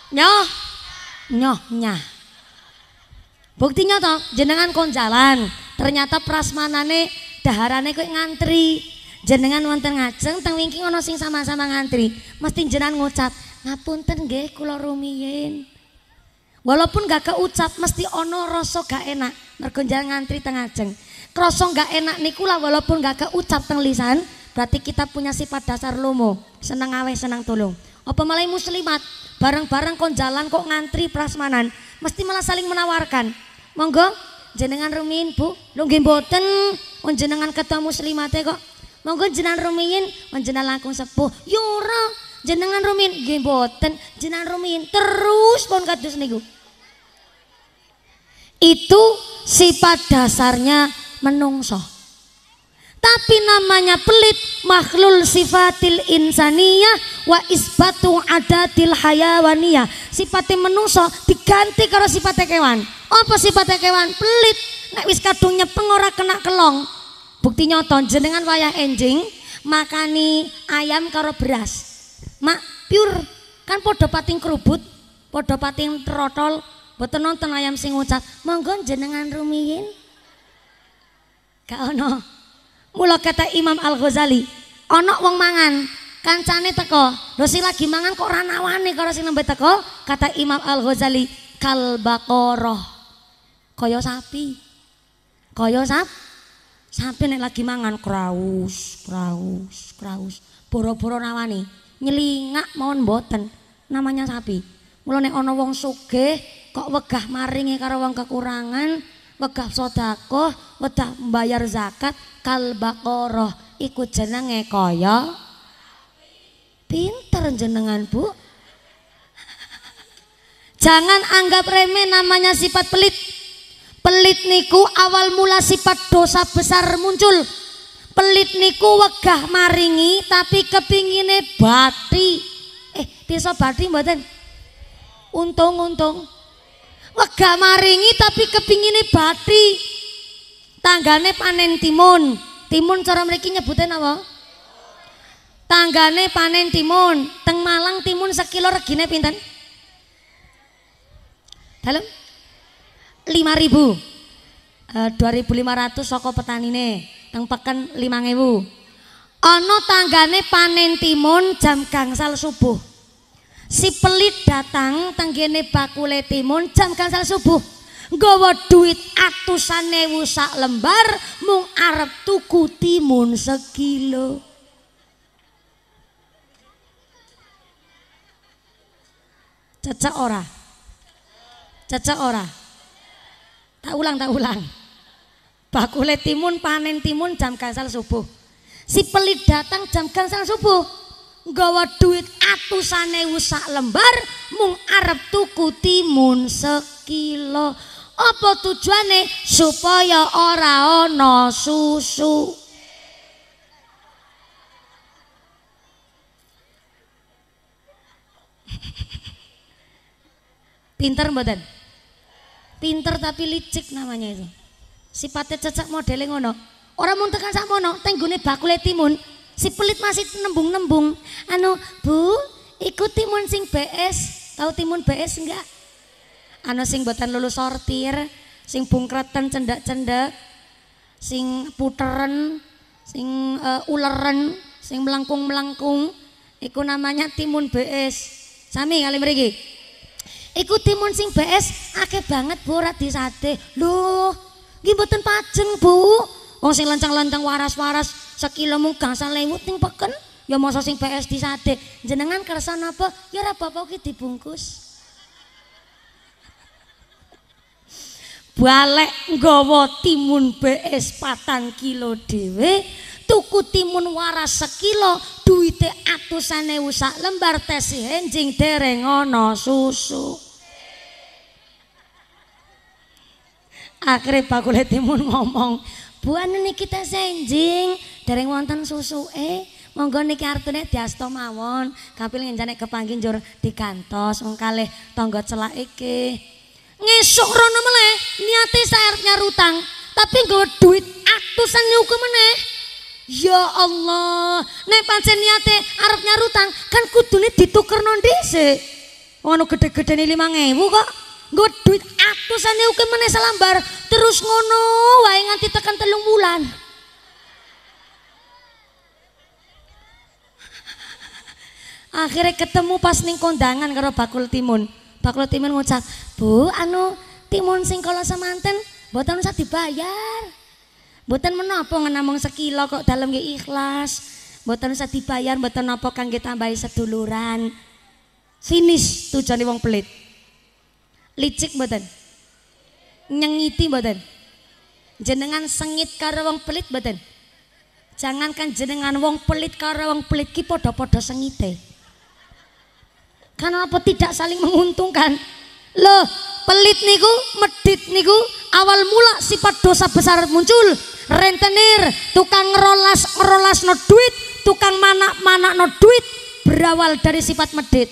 nyoh nyoh nyah buktinya toh jenengan kon jalan ternyata prasmanane daharane kok ngantri jenengan wonten ngajeng teng wingking ana sing sama-sama ngantri mesti jenengan ngucap ngapunten nggih kula rumiyin Walaupun gak ucap, mesti ono rasa gak enak mergo ngantri teng ajeng. Krasa gak enak niku lah walaupun gak keucap teng lisan berarti kita punya sifat dasar lomo, seneng aweh, seneng tulung. Apa malah muslimat bareng-bareng kon jalan kok ngantri prasmanan, mesti malah saling menawarkan. Monggo jenengan rumiyin, Bu. Lungguh mboten Njenengan ketemu muslimate kok. Monggo jenengan rumiyin, Njenengan langkung sepuh. Yo jenengan rumin nggih mboten jenengan rumin terus pun kados niku itu sifat dasarnya menungso tapi namanya pelit makhlul sifatil insaniyah wa isbatu adatil hayawaniyah sifatnya menungso diganti kalau sifatnya kewan apa sifatnya kewan pelit nek wis kadung nyepeng kena kelong bukti nyoton jenengan wayah enjing makani ayam karo beras Mak pure kan podo pating kerubut, podo pating terotol, boten nonton ayam sing ucap monggo jenengan rumiyin. Gak ono. Mula kata Imam Al-Ghazali, ono wong mangan, kancane teko, dosi lagi mangan kok ranawane karo sing nembe teko, kata Imam Al-Ghazali, kalbakoroh. koyo sapi. koyo sap. Sapi nek lagi mangan kraus, kraus, kraus. Boro-boro rawani nyelingak mohon boten namanya sapi mulai nek ana wong sugih kok wegah maringi karo wong kekurangan wegah sodako wedah mbayar zakat kalbakoroh ikut jenenge kaya pinter jenengan Bu Jangan anggap remeh namanya sifat pelit. Pelit niku awal mula sifat dosa besar muncul. pelit niku wegah maringi tapi kepingine bati eh bisa bati mboten untung untung wegah maringi tapi kepingine bati tanggane panen timun timun cara mriki nyebutin apa tanggane panen timun teng malang timun sekilo regine pinten dalam 5000 2500 soko petani nih teng peken 5000. Ana tanggane panen timun jam gangsal subuh. Si pelit datang tanggene bakule timun jam gangsal subuh. Gowo duit atusan ewu sak lembar mung arep tuku timun sekilo. Cecek ora? Cecek ora? Tak ulang, tak ulang. Bakule timun panen timun jam gansal subuh. Si pelit datang jam gansal subuh. Gawa duit atusan ewu sak lembar mung arep tuku timun sekilo. Apa tujuane supaya ora no susu. Pinter mboten? Pinter tapi licik namanya itu. sipate cecek modele ngono ora mung tekan sakmono tenggune bakule timun si pelit masih nembung-nembung anu bu iku timun sing BS tahu timun BS enggak anu sing buatan lulu sortir sing bungkretan cendak-cendak sing puteren sing uh, uleren sing melengkung-melengkung iku namanya timun BS sami kali mriki iku timun sing BS akeh banget bu ora disate lho Nggih mboten pajeng, Bu. Wong sing lancang-lancang waras-waras sekilo mung gangsal ewu ting peken, ya masa sing BSD sadhe. Jenengan kersa napa? Ya ora bapak ki dibungkus. Balek nggawa timun BS 4 kilo dhewe, tuku timun waras sekilo, duwite atusane usak lembar tes enjing dereng ana susu. akhirnya bakule timun ngomong buan ini kita senjing dari wonten susu eh monggo niki artune diasto mawon kapil ngenjane kepanggil jur digantos ngkale tangga celak iki ngesuk rono meleh niati sayarnya rutang tapi gue duit atusan nyuku Ya Allah, nek pancen niate arep nyarutang kan kudune ditukerno dhisik. Ono gede-gedene 5000 kok. nggak duit atusan ya oke mana selambar terus ngono wae nganti tekan telung bulan akhirnya ketemu pas ning kondangan karo bakul timun bakul timun ngucap bu anu timun sing kalau semanten buatan usah dibayar buatan menopo ngenamong sekilo kok dalam gak ikhlas buatan usah dibayar buatan nopo kang tambahi seduluran sinis tujuan wong pelit licik mboten nyengiti mboten jenengan sengit karo wong pelit mboten jangankan jenengan wong pelit karo wong pelit ki padha-padha sengite karena apa tidak saling menguntungkan loh pelit niku medit niku awal mula sifat dosa besar muncul rentenir tukang ngerolas ngerolas no duit tukang mana mana no duit berawal dari sifat medit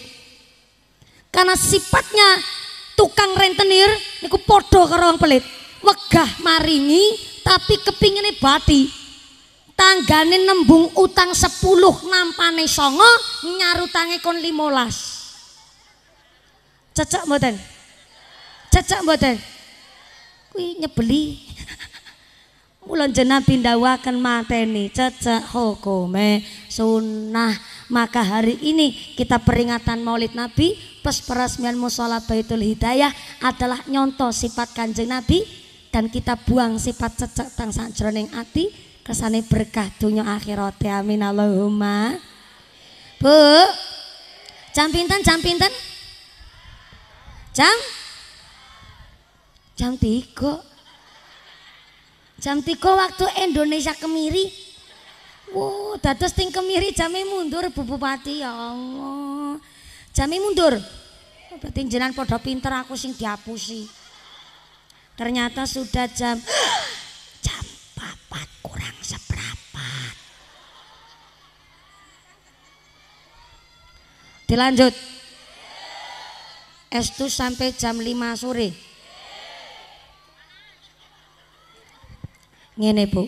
karena sifatnya tukang rentenir niku podo karo wong pelit. Wegah maringi tapi kepingine bati. Tanggane nembung utang 10 nampane nyaru nyarutange kon 15. Cecek mboten? Cecek mboten? Kuwi nyebeli. mulan jenah pindawakan mateni cecek hukume sunnah. Maka hari ini kita peringatan Maulid Nabi Pas peresmian musola Baitul Hidayah adalah nyontoh sifat kanjeng Nabi dan kita buang sifat cecek tang sajroning ati kesane berkah dunia akhirat amin Allahumma Bu jam pinten jam pinten jam jam tiga jam tiga waktu Indonesia kemiri Wow, dados ting kemiri jamnya mundur Bu Bupati ya Allah. Jami mundur. Oh, berarti jenang podo pinter aku sing diapusi. Ternyata sudah jam jam papat kurang seperempat. Dilanjut. Estu sampai jam lima sore. Ngene, Bu.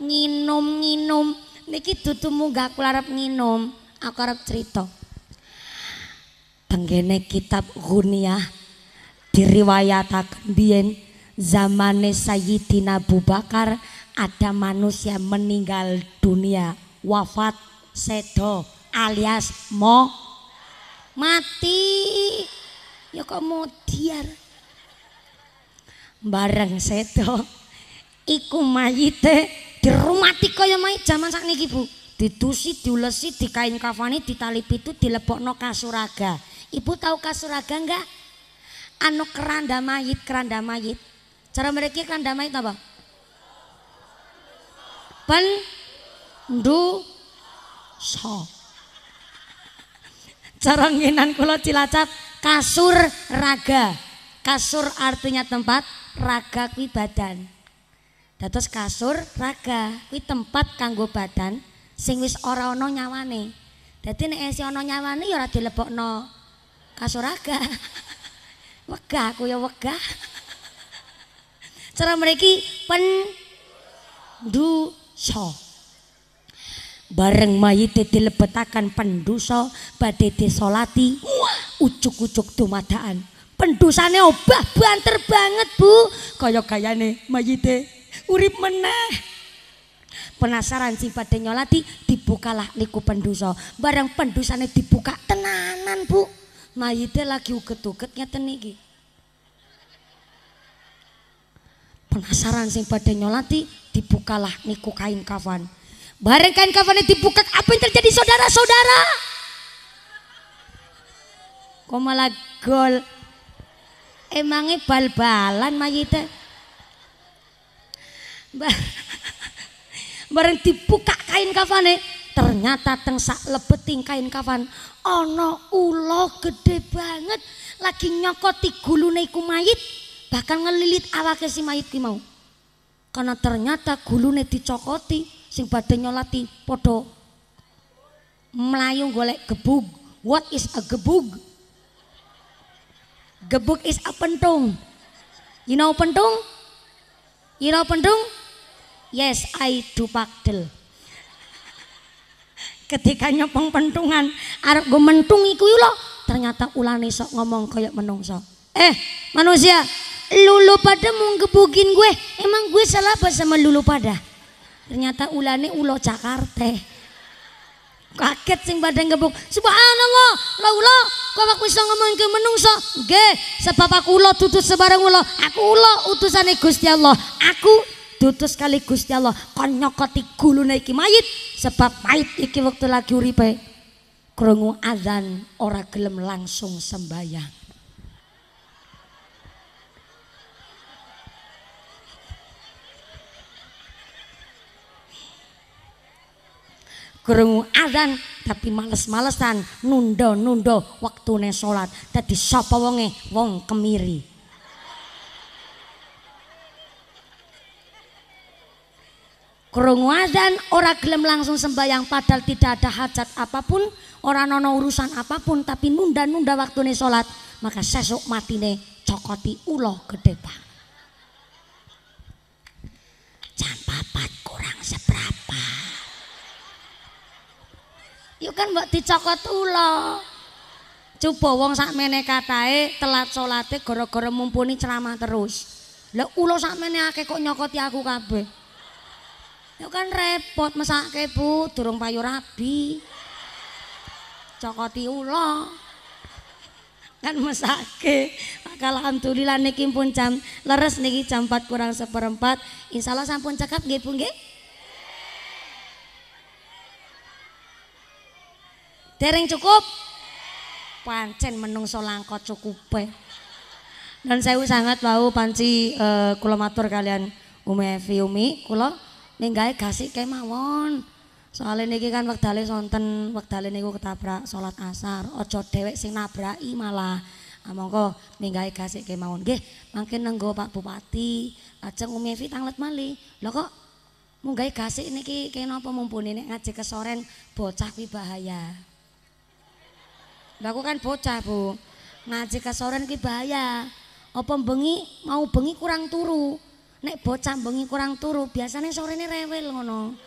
Nginum-nginum niki tutu muga kula arep nginum, aku arep cerita. Tenggene kitab Ghuniyah diriwayataken biyen zamane Sayyidina Abu Bakar ada manusia meninggal dunia, wafat sedo alias mo mati. Ya kok diar Bareng sedo iku mayite dirumati kaya mai jaman sakniki Bu. Didusi, diulesi, dikain kafani, ditali pitu, dilebokno kasuraga. Ibu tahu kasuraga enggak? Anu keranda mayit, keranda mayit. Cara mereka keranda mayit apa? Pen du so. Cara nginan kula cilacap kasur raga. Kasur artinya tempat, raga kuwi badan. Dados kasur raga kuwi tempat kanggo badan sing wis ora ana nyawane. Dadi nek isih ana nyawane ya ora dilebokno kasur raga. Wegah aku wegah. Cara mriki pen duso. Bareng mayite dilebetaken penduso badhe disolati ucuk-ucuk dumadakan. Pendusane obah banter banget, Bu. Kaya gayane mayite urip meneh penasaran pada nyolati dibukalah niku pendusa barang pendusane dibuka tenanan bu mayite lagi uget-uget ngeten penasaran sing pada nyolati dibukalah niku kain kafan bareng kain kafannya dibuka apa yang terjadi saudara-saudara kok malah gol emangnya bal-balan mayite bareng dibuka kain kafane ternyata teng sak lebeting kain kafan ono ulo gede banget lagi nyokoti gulune iku mayit bahkan ngelilit awake si mayit ki mau karena ternyata gulune dicokoti sing badhe nyolati podo melayu golek gebug what is a gebug gebug is a pentung you know pentung you know pentung Yes, I do pakdel. Ketika nyopong pentungan, arep gue mentungi kuyu lo, ternyata ulane sok ngomong koyok menungso. Eh, manusia, lulu pada mau ngebukin gue, emang gue salah apa sama lulu pada? Ternyata ulane ulo Jakarta kaget sing pada ngebuk subhanallah ulo, kalau aku bisa ngomong ke menungso Gue, sebab aku ulo tutus sebarang ulo aku ulo utusan Gusti Allah aku Dutus kali Gusti Allah kon nyokoti gulune iki mayit sebab mayit iki wektu lagi uripe. Krungu azan ora gelem langsung sembahyang. krungu azan tapi males-malesan nunda-nunda waktune salat dadi sapa wonge wong kemiri Kerungu adzan orang gelem langsung sembahyang padahal tidak ada hajat apapun, orang nono urusan apapun tapi nunda-nunda waktu nih solat, maka sesuk matine cokoti ulo gede depan. Jam papat kurang seberapa. Yuk kan buat dicokot ulo. Coba wong saat katae telat salate gara-gara mumpuni ceramah terus. Lah ulo saat akeh kok nyokoti aku kabeh. Ya kan repot mesake Bu, durung payu rabi. Cokoti ulo Kan mesake. Maka alhamdulillah niki pun jam leres niki jam 4 kurang seperempat. Insyaallah sampun cekap nggih Bu nggih. Dereng cukup? Pancen menungso langkot cukup Dan saya sangat bau panci uh, kula kalian Umi Evi Umi kula ninggal kasih kemawon soalnya niki kan wakdali sonten wakdali niku ketabrak sholat asar ojo dewek sing nabrai malah among ah, kok ninggal kasih kemawon gih makin nenggo pak bupati aja ngumi tanglet mali lo kok munggai kasih niki apa mumpuni nih ngaji kesoren bocah pi bahaya aku kan bocah bu ngaji kesoren ki bahaya apa bengi mau bengi kurang turu Nek bocah bengi kurang turu, biasanya sore ini rewel ngono.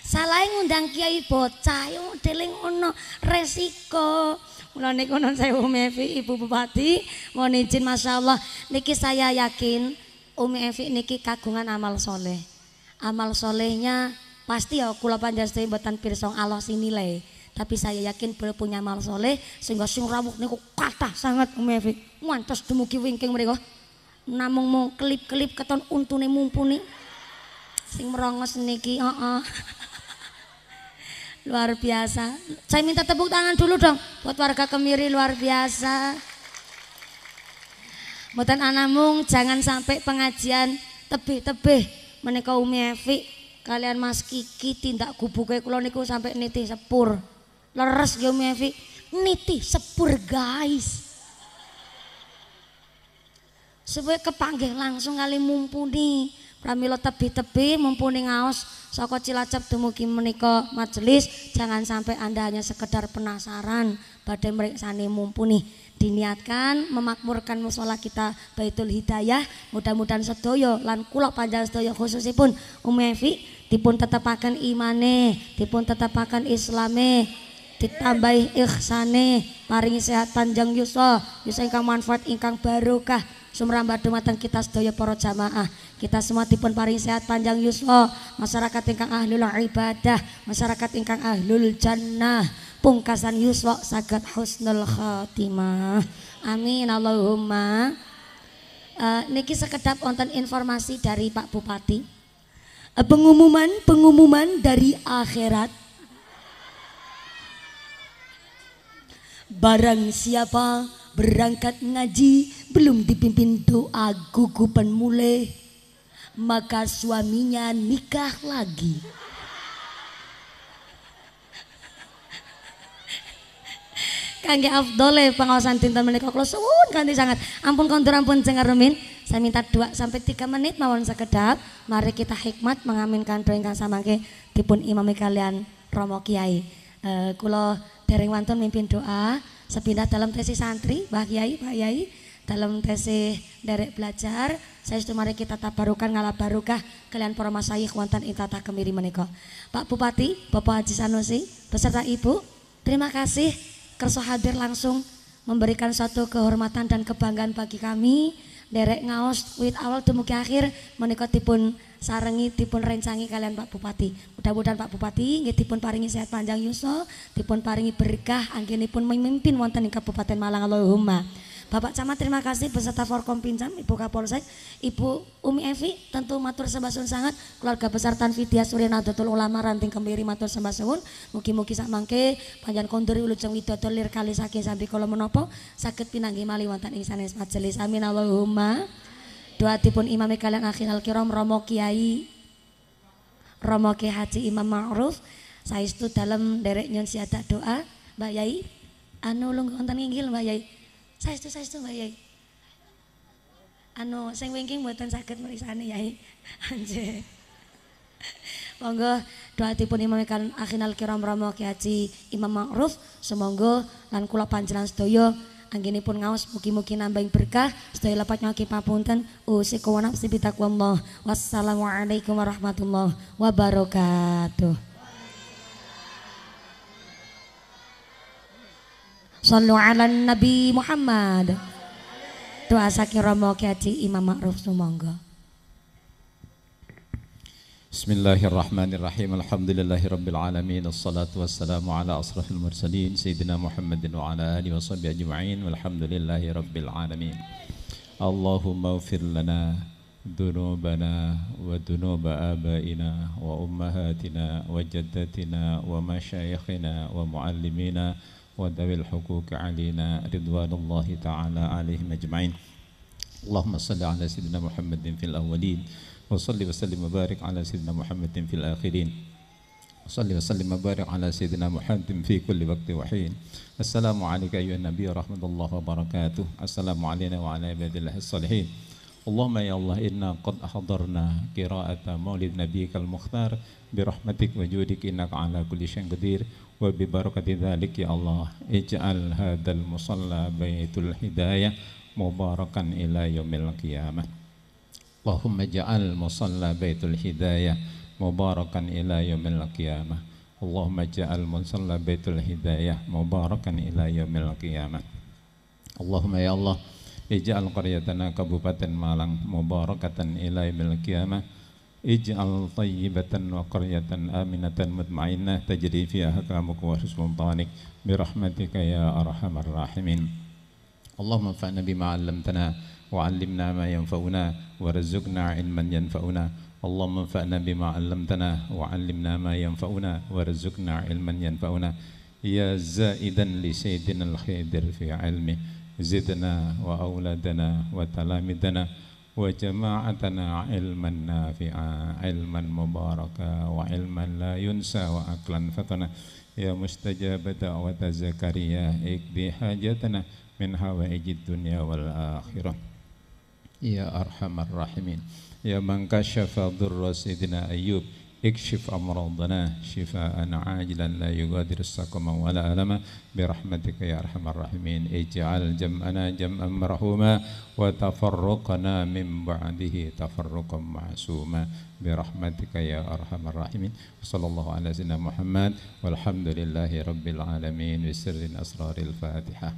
Salahin ngundang kiai bocah, yo deling ono resiko. Mula niku non saya Umi Evi Ibu Bupati, mohon izin Masya Allah, niki saya yakin Umi Evi niki kagungan amal soleh. Amal solehnya pasti ya kula panjenengan buatan pirsong Allah sinilai tapi saya yakin beliau punya amal soleh sehingga sing rawuh niku kata sangat mevi mantas dumugi wingking mereka namung mau kelip-kelip keton untune mumpuni sing merongos niki heeh uh -uh. luar biasa saya minta tepuk tangan dulu dong buat warga Kemiri luar biasa Mboten mung jangan sampai pengajian tebih-tebih menika Umi Evi kalian Mas Kiki tindak gubuke kula niku sampai niti sepur leres gue Evi. niti sepur guys Sebuah kepanggil langsung kali mumpuni pramilo tepi-tepi mumpuni ngaos Soko Cilacap dumugi meniko majelis jangan sampai Anda hanya sekedar penasaran badai meriksani mumpuni diniatkan memakmurkan musola kita Baitul Hidayah mudah-mudahan sedoyo lan kula panjang sedoyo khususipun Umevi um, dipun tetepaken imane dipun tetepaken islame ditambahi ikhsane paringi sehat panjang yuso yuso ingkang manfaat ingkang barokah sumrambat dumateng kita sedaya para jamaah kita semua dipun paringi sehat panjang yuso masyarakat ingkang ahlul ibadah masyarakat ingkang ahlul jannah pungkasan yuswa sagat husnul khatimah amin Allahumma uh, niki sekedap wonten informasi dari Pak Bupati uh, eh, pengumuman pengumuman dari akhirat Barang siapa berangkat ngaji belum dipimpin doa gugupan mulai, maka suaminya nikah lagi. Kangge afdole pengawasan tinta menikah kalau suwun ganti sangat. Ampun kontur ampun jengar remin. Saya minta dua sampai tiga menit mawon sekedap. Mari kita hikmat mengaminkan doa sama ke tipun imami kalian Romo Kiai e, eh, kulo dereng wantun mimpin doa sepindah dalam tesis santri Mbah Kiai Pak Yai dalam tesis derek belajar saya itu mari kita tabarukan ngalah barukah kalian para masayi kuantan intata kemiri menikah Pak Bupati Bapak Haji Sanusi beserta Ibu terima kasih kerso hadir langsung memberikan suatu kehormatan dan kebanggaan bagi kami derek ngaos wit awal dumugi akhir menika dipun sarengi dipun rencangi kalian Pak Bupati. Mudah-mudahan Pak Bupati nggih dipun paringi sehat panjang yuso, dipun paringi berkah anggenipun memimpin wonten ing Kabupaten Malang Allahumma. Bapak Camat terima kasih beserta Forkom Pincam, Ibu Kapolsek, Ibu Umi Evi, tentu matur sembah sangat, keluarga besar Tan Tanfidia Surya Nahdlatul Ulama Ranting Kemiri matur sembah suwun. Mugi-mugi sak mangke panjang konduri ulu Widodo lir kali sakit sambil kalau menopo, sakit pinanggi mali wantan ing es majelis. Amin Allahumma. tipun imam kalian akhir al-kiram Romo Kiai Romo Kiai Haji Imam Ma'ruf Saya itu dalam derek nyonsi siadak doa Mbak Yai Anu lungguh wonten inggil Mbak Yai saya saya itu Mbak Yai. Anu saya wingking mboten sakit merisani Yai. Anje. Monggo doa tipun Imam Ikan Akhinal Kiram ramo Ki Imam Ma'ruf semonggo lan kula panjenengan sedaya pun ngawas mugi-mugi nambah berkah sedaya lepat nyaki papunten usiku wa nafsi bitaqwallah wassalamualaikum warahmatullahi wabarakatuh Sallu ala Nabi Muhammad. doa saking Romo Kiai Imam Ma'ruf sumangga Bismillahirrahmanirrahim Alhamdulillahirabbil alamin Assalatu wassalamu ala asrahil mursalin Sayyidina Muhammadin wa ala alihi wa sahbihi ajma'in Walhamdulillahirabbil alamin Allahumma ufir lana dunubana wa wa dunub ذنوبنا wa آبائنا wa وجدتنا wa muallimina. وذوي الحقوق علينا رضوان الله تعالى عليهم أجمعين اللهم صل على سيدنا محمد في الأولين وصل وسلم وبارك على سيدنا محمد في الآخرين صلى وسلم وبارك على سيدنا محمد في كل وقت وحين السلام عليك أيها النبي ورحمة الله وبركاته السلام علينا وعلى عباد الله الصالحين اللهم يا الله إنا قد أحضرنا قراءة مولد نبيك المختار برحمتك وجودك إنك على كل شيء قدير wa bi barakati dzalik ya Allah ij'al hadzal musalla baitul hidayah mubarakan ila yaumil qiyamah Allahumma ja'al musalla baitul hidayah mubarakan ila yaumil qiyamah Allahumma ja'al musalla baitul hidayah mubarakan ila yaumil qiyamah Allahumma ya Allah ij'al qaryatana kabupaten Malang mubarakatan ila yaumil qiyamah اجعل طيبة وقرية آمنة مطمئنة تجري فيها أحكامك وسلطانك برحمتك يا أرحم الراحمين اللهم انفعنا بما علمتنا وعلمنا ما ينفعنا ورزقنا علما ينفعنا اللهم انفعنا بما علمتنا وعلمنا ما ينفعنا ورزقنا علما ينفعنا يا زائدا لسيدنا الخير في علمه زدنا وأولادنا وتلامذنا Wajamaatana ilman nafi'ah, ilman mubarak, wa ilman la yunsah wa aklan fatona. Ya mustajabata wa tazakaria ikbihajatana menhawa egi dunia walakhiron. Ya arhamar rahimin. Ya mangkas syafal durras idina ayub. اكشف أمراضنا شفاء عاجلا لا يغادر سقما ولا ألما برحمتك يا أرحم الراحمين اجعل جمعنا جمعا مرحوما وتفرقنا من بعده تفرقا معصوما برحمتك يا أرحم الراحمين وصلى الله على سيدنا محمد والحمد لله رب العالمين بسر أسرار الفاتحة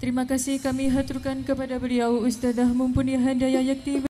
Terima kasih kami haturkan kepada beliau Ustazah Mumpuni Handaya Yakti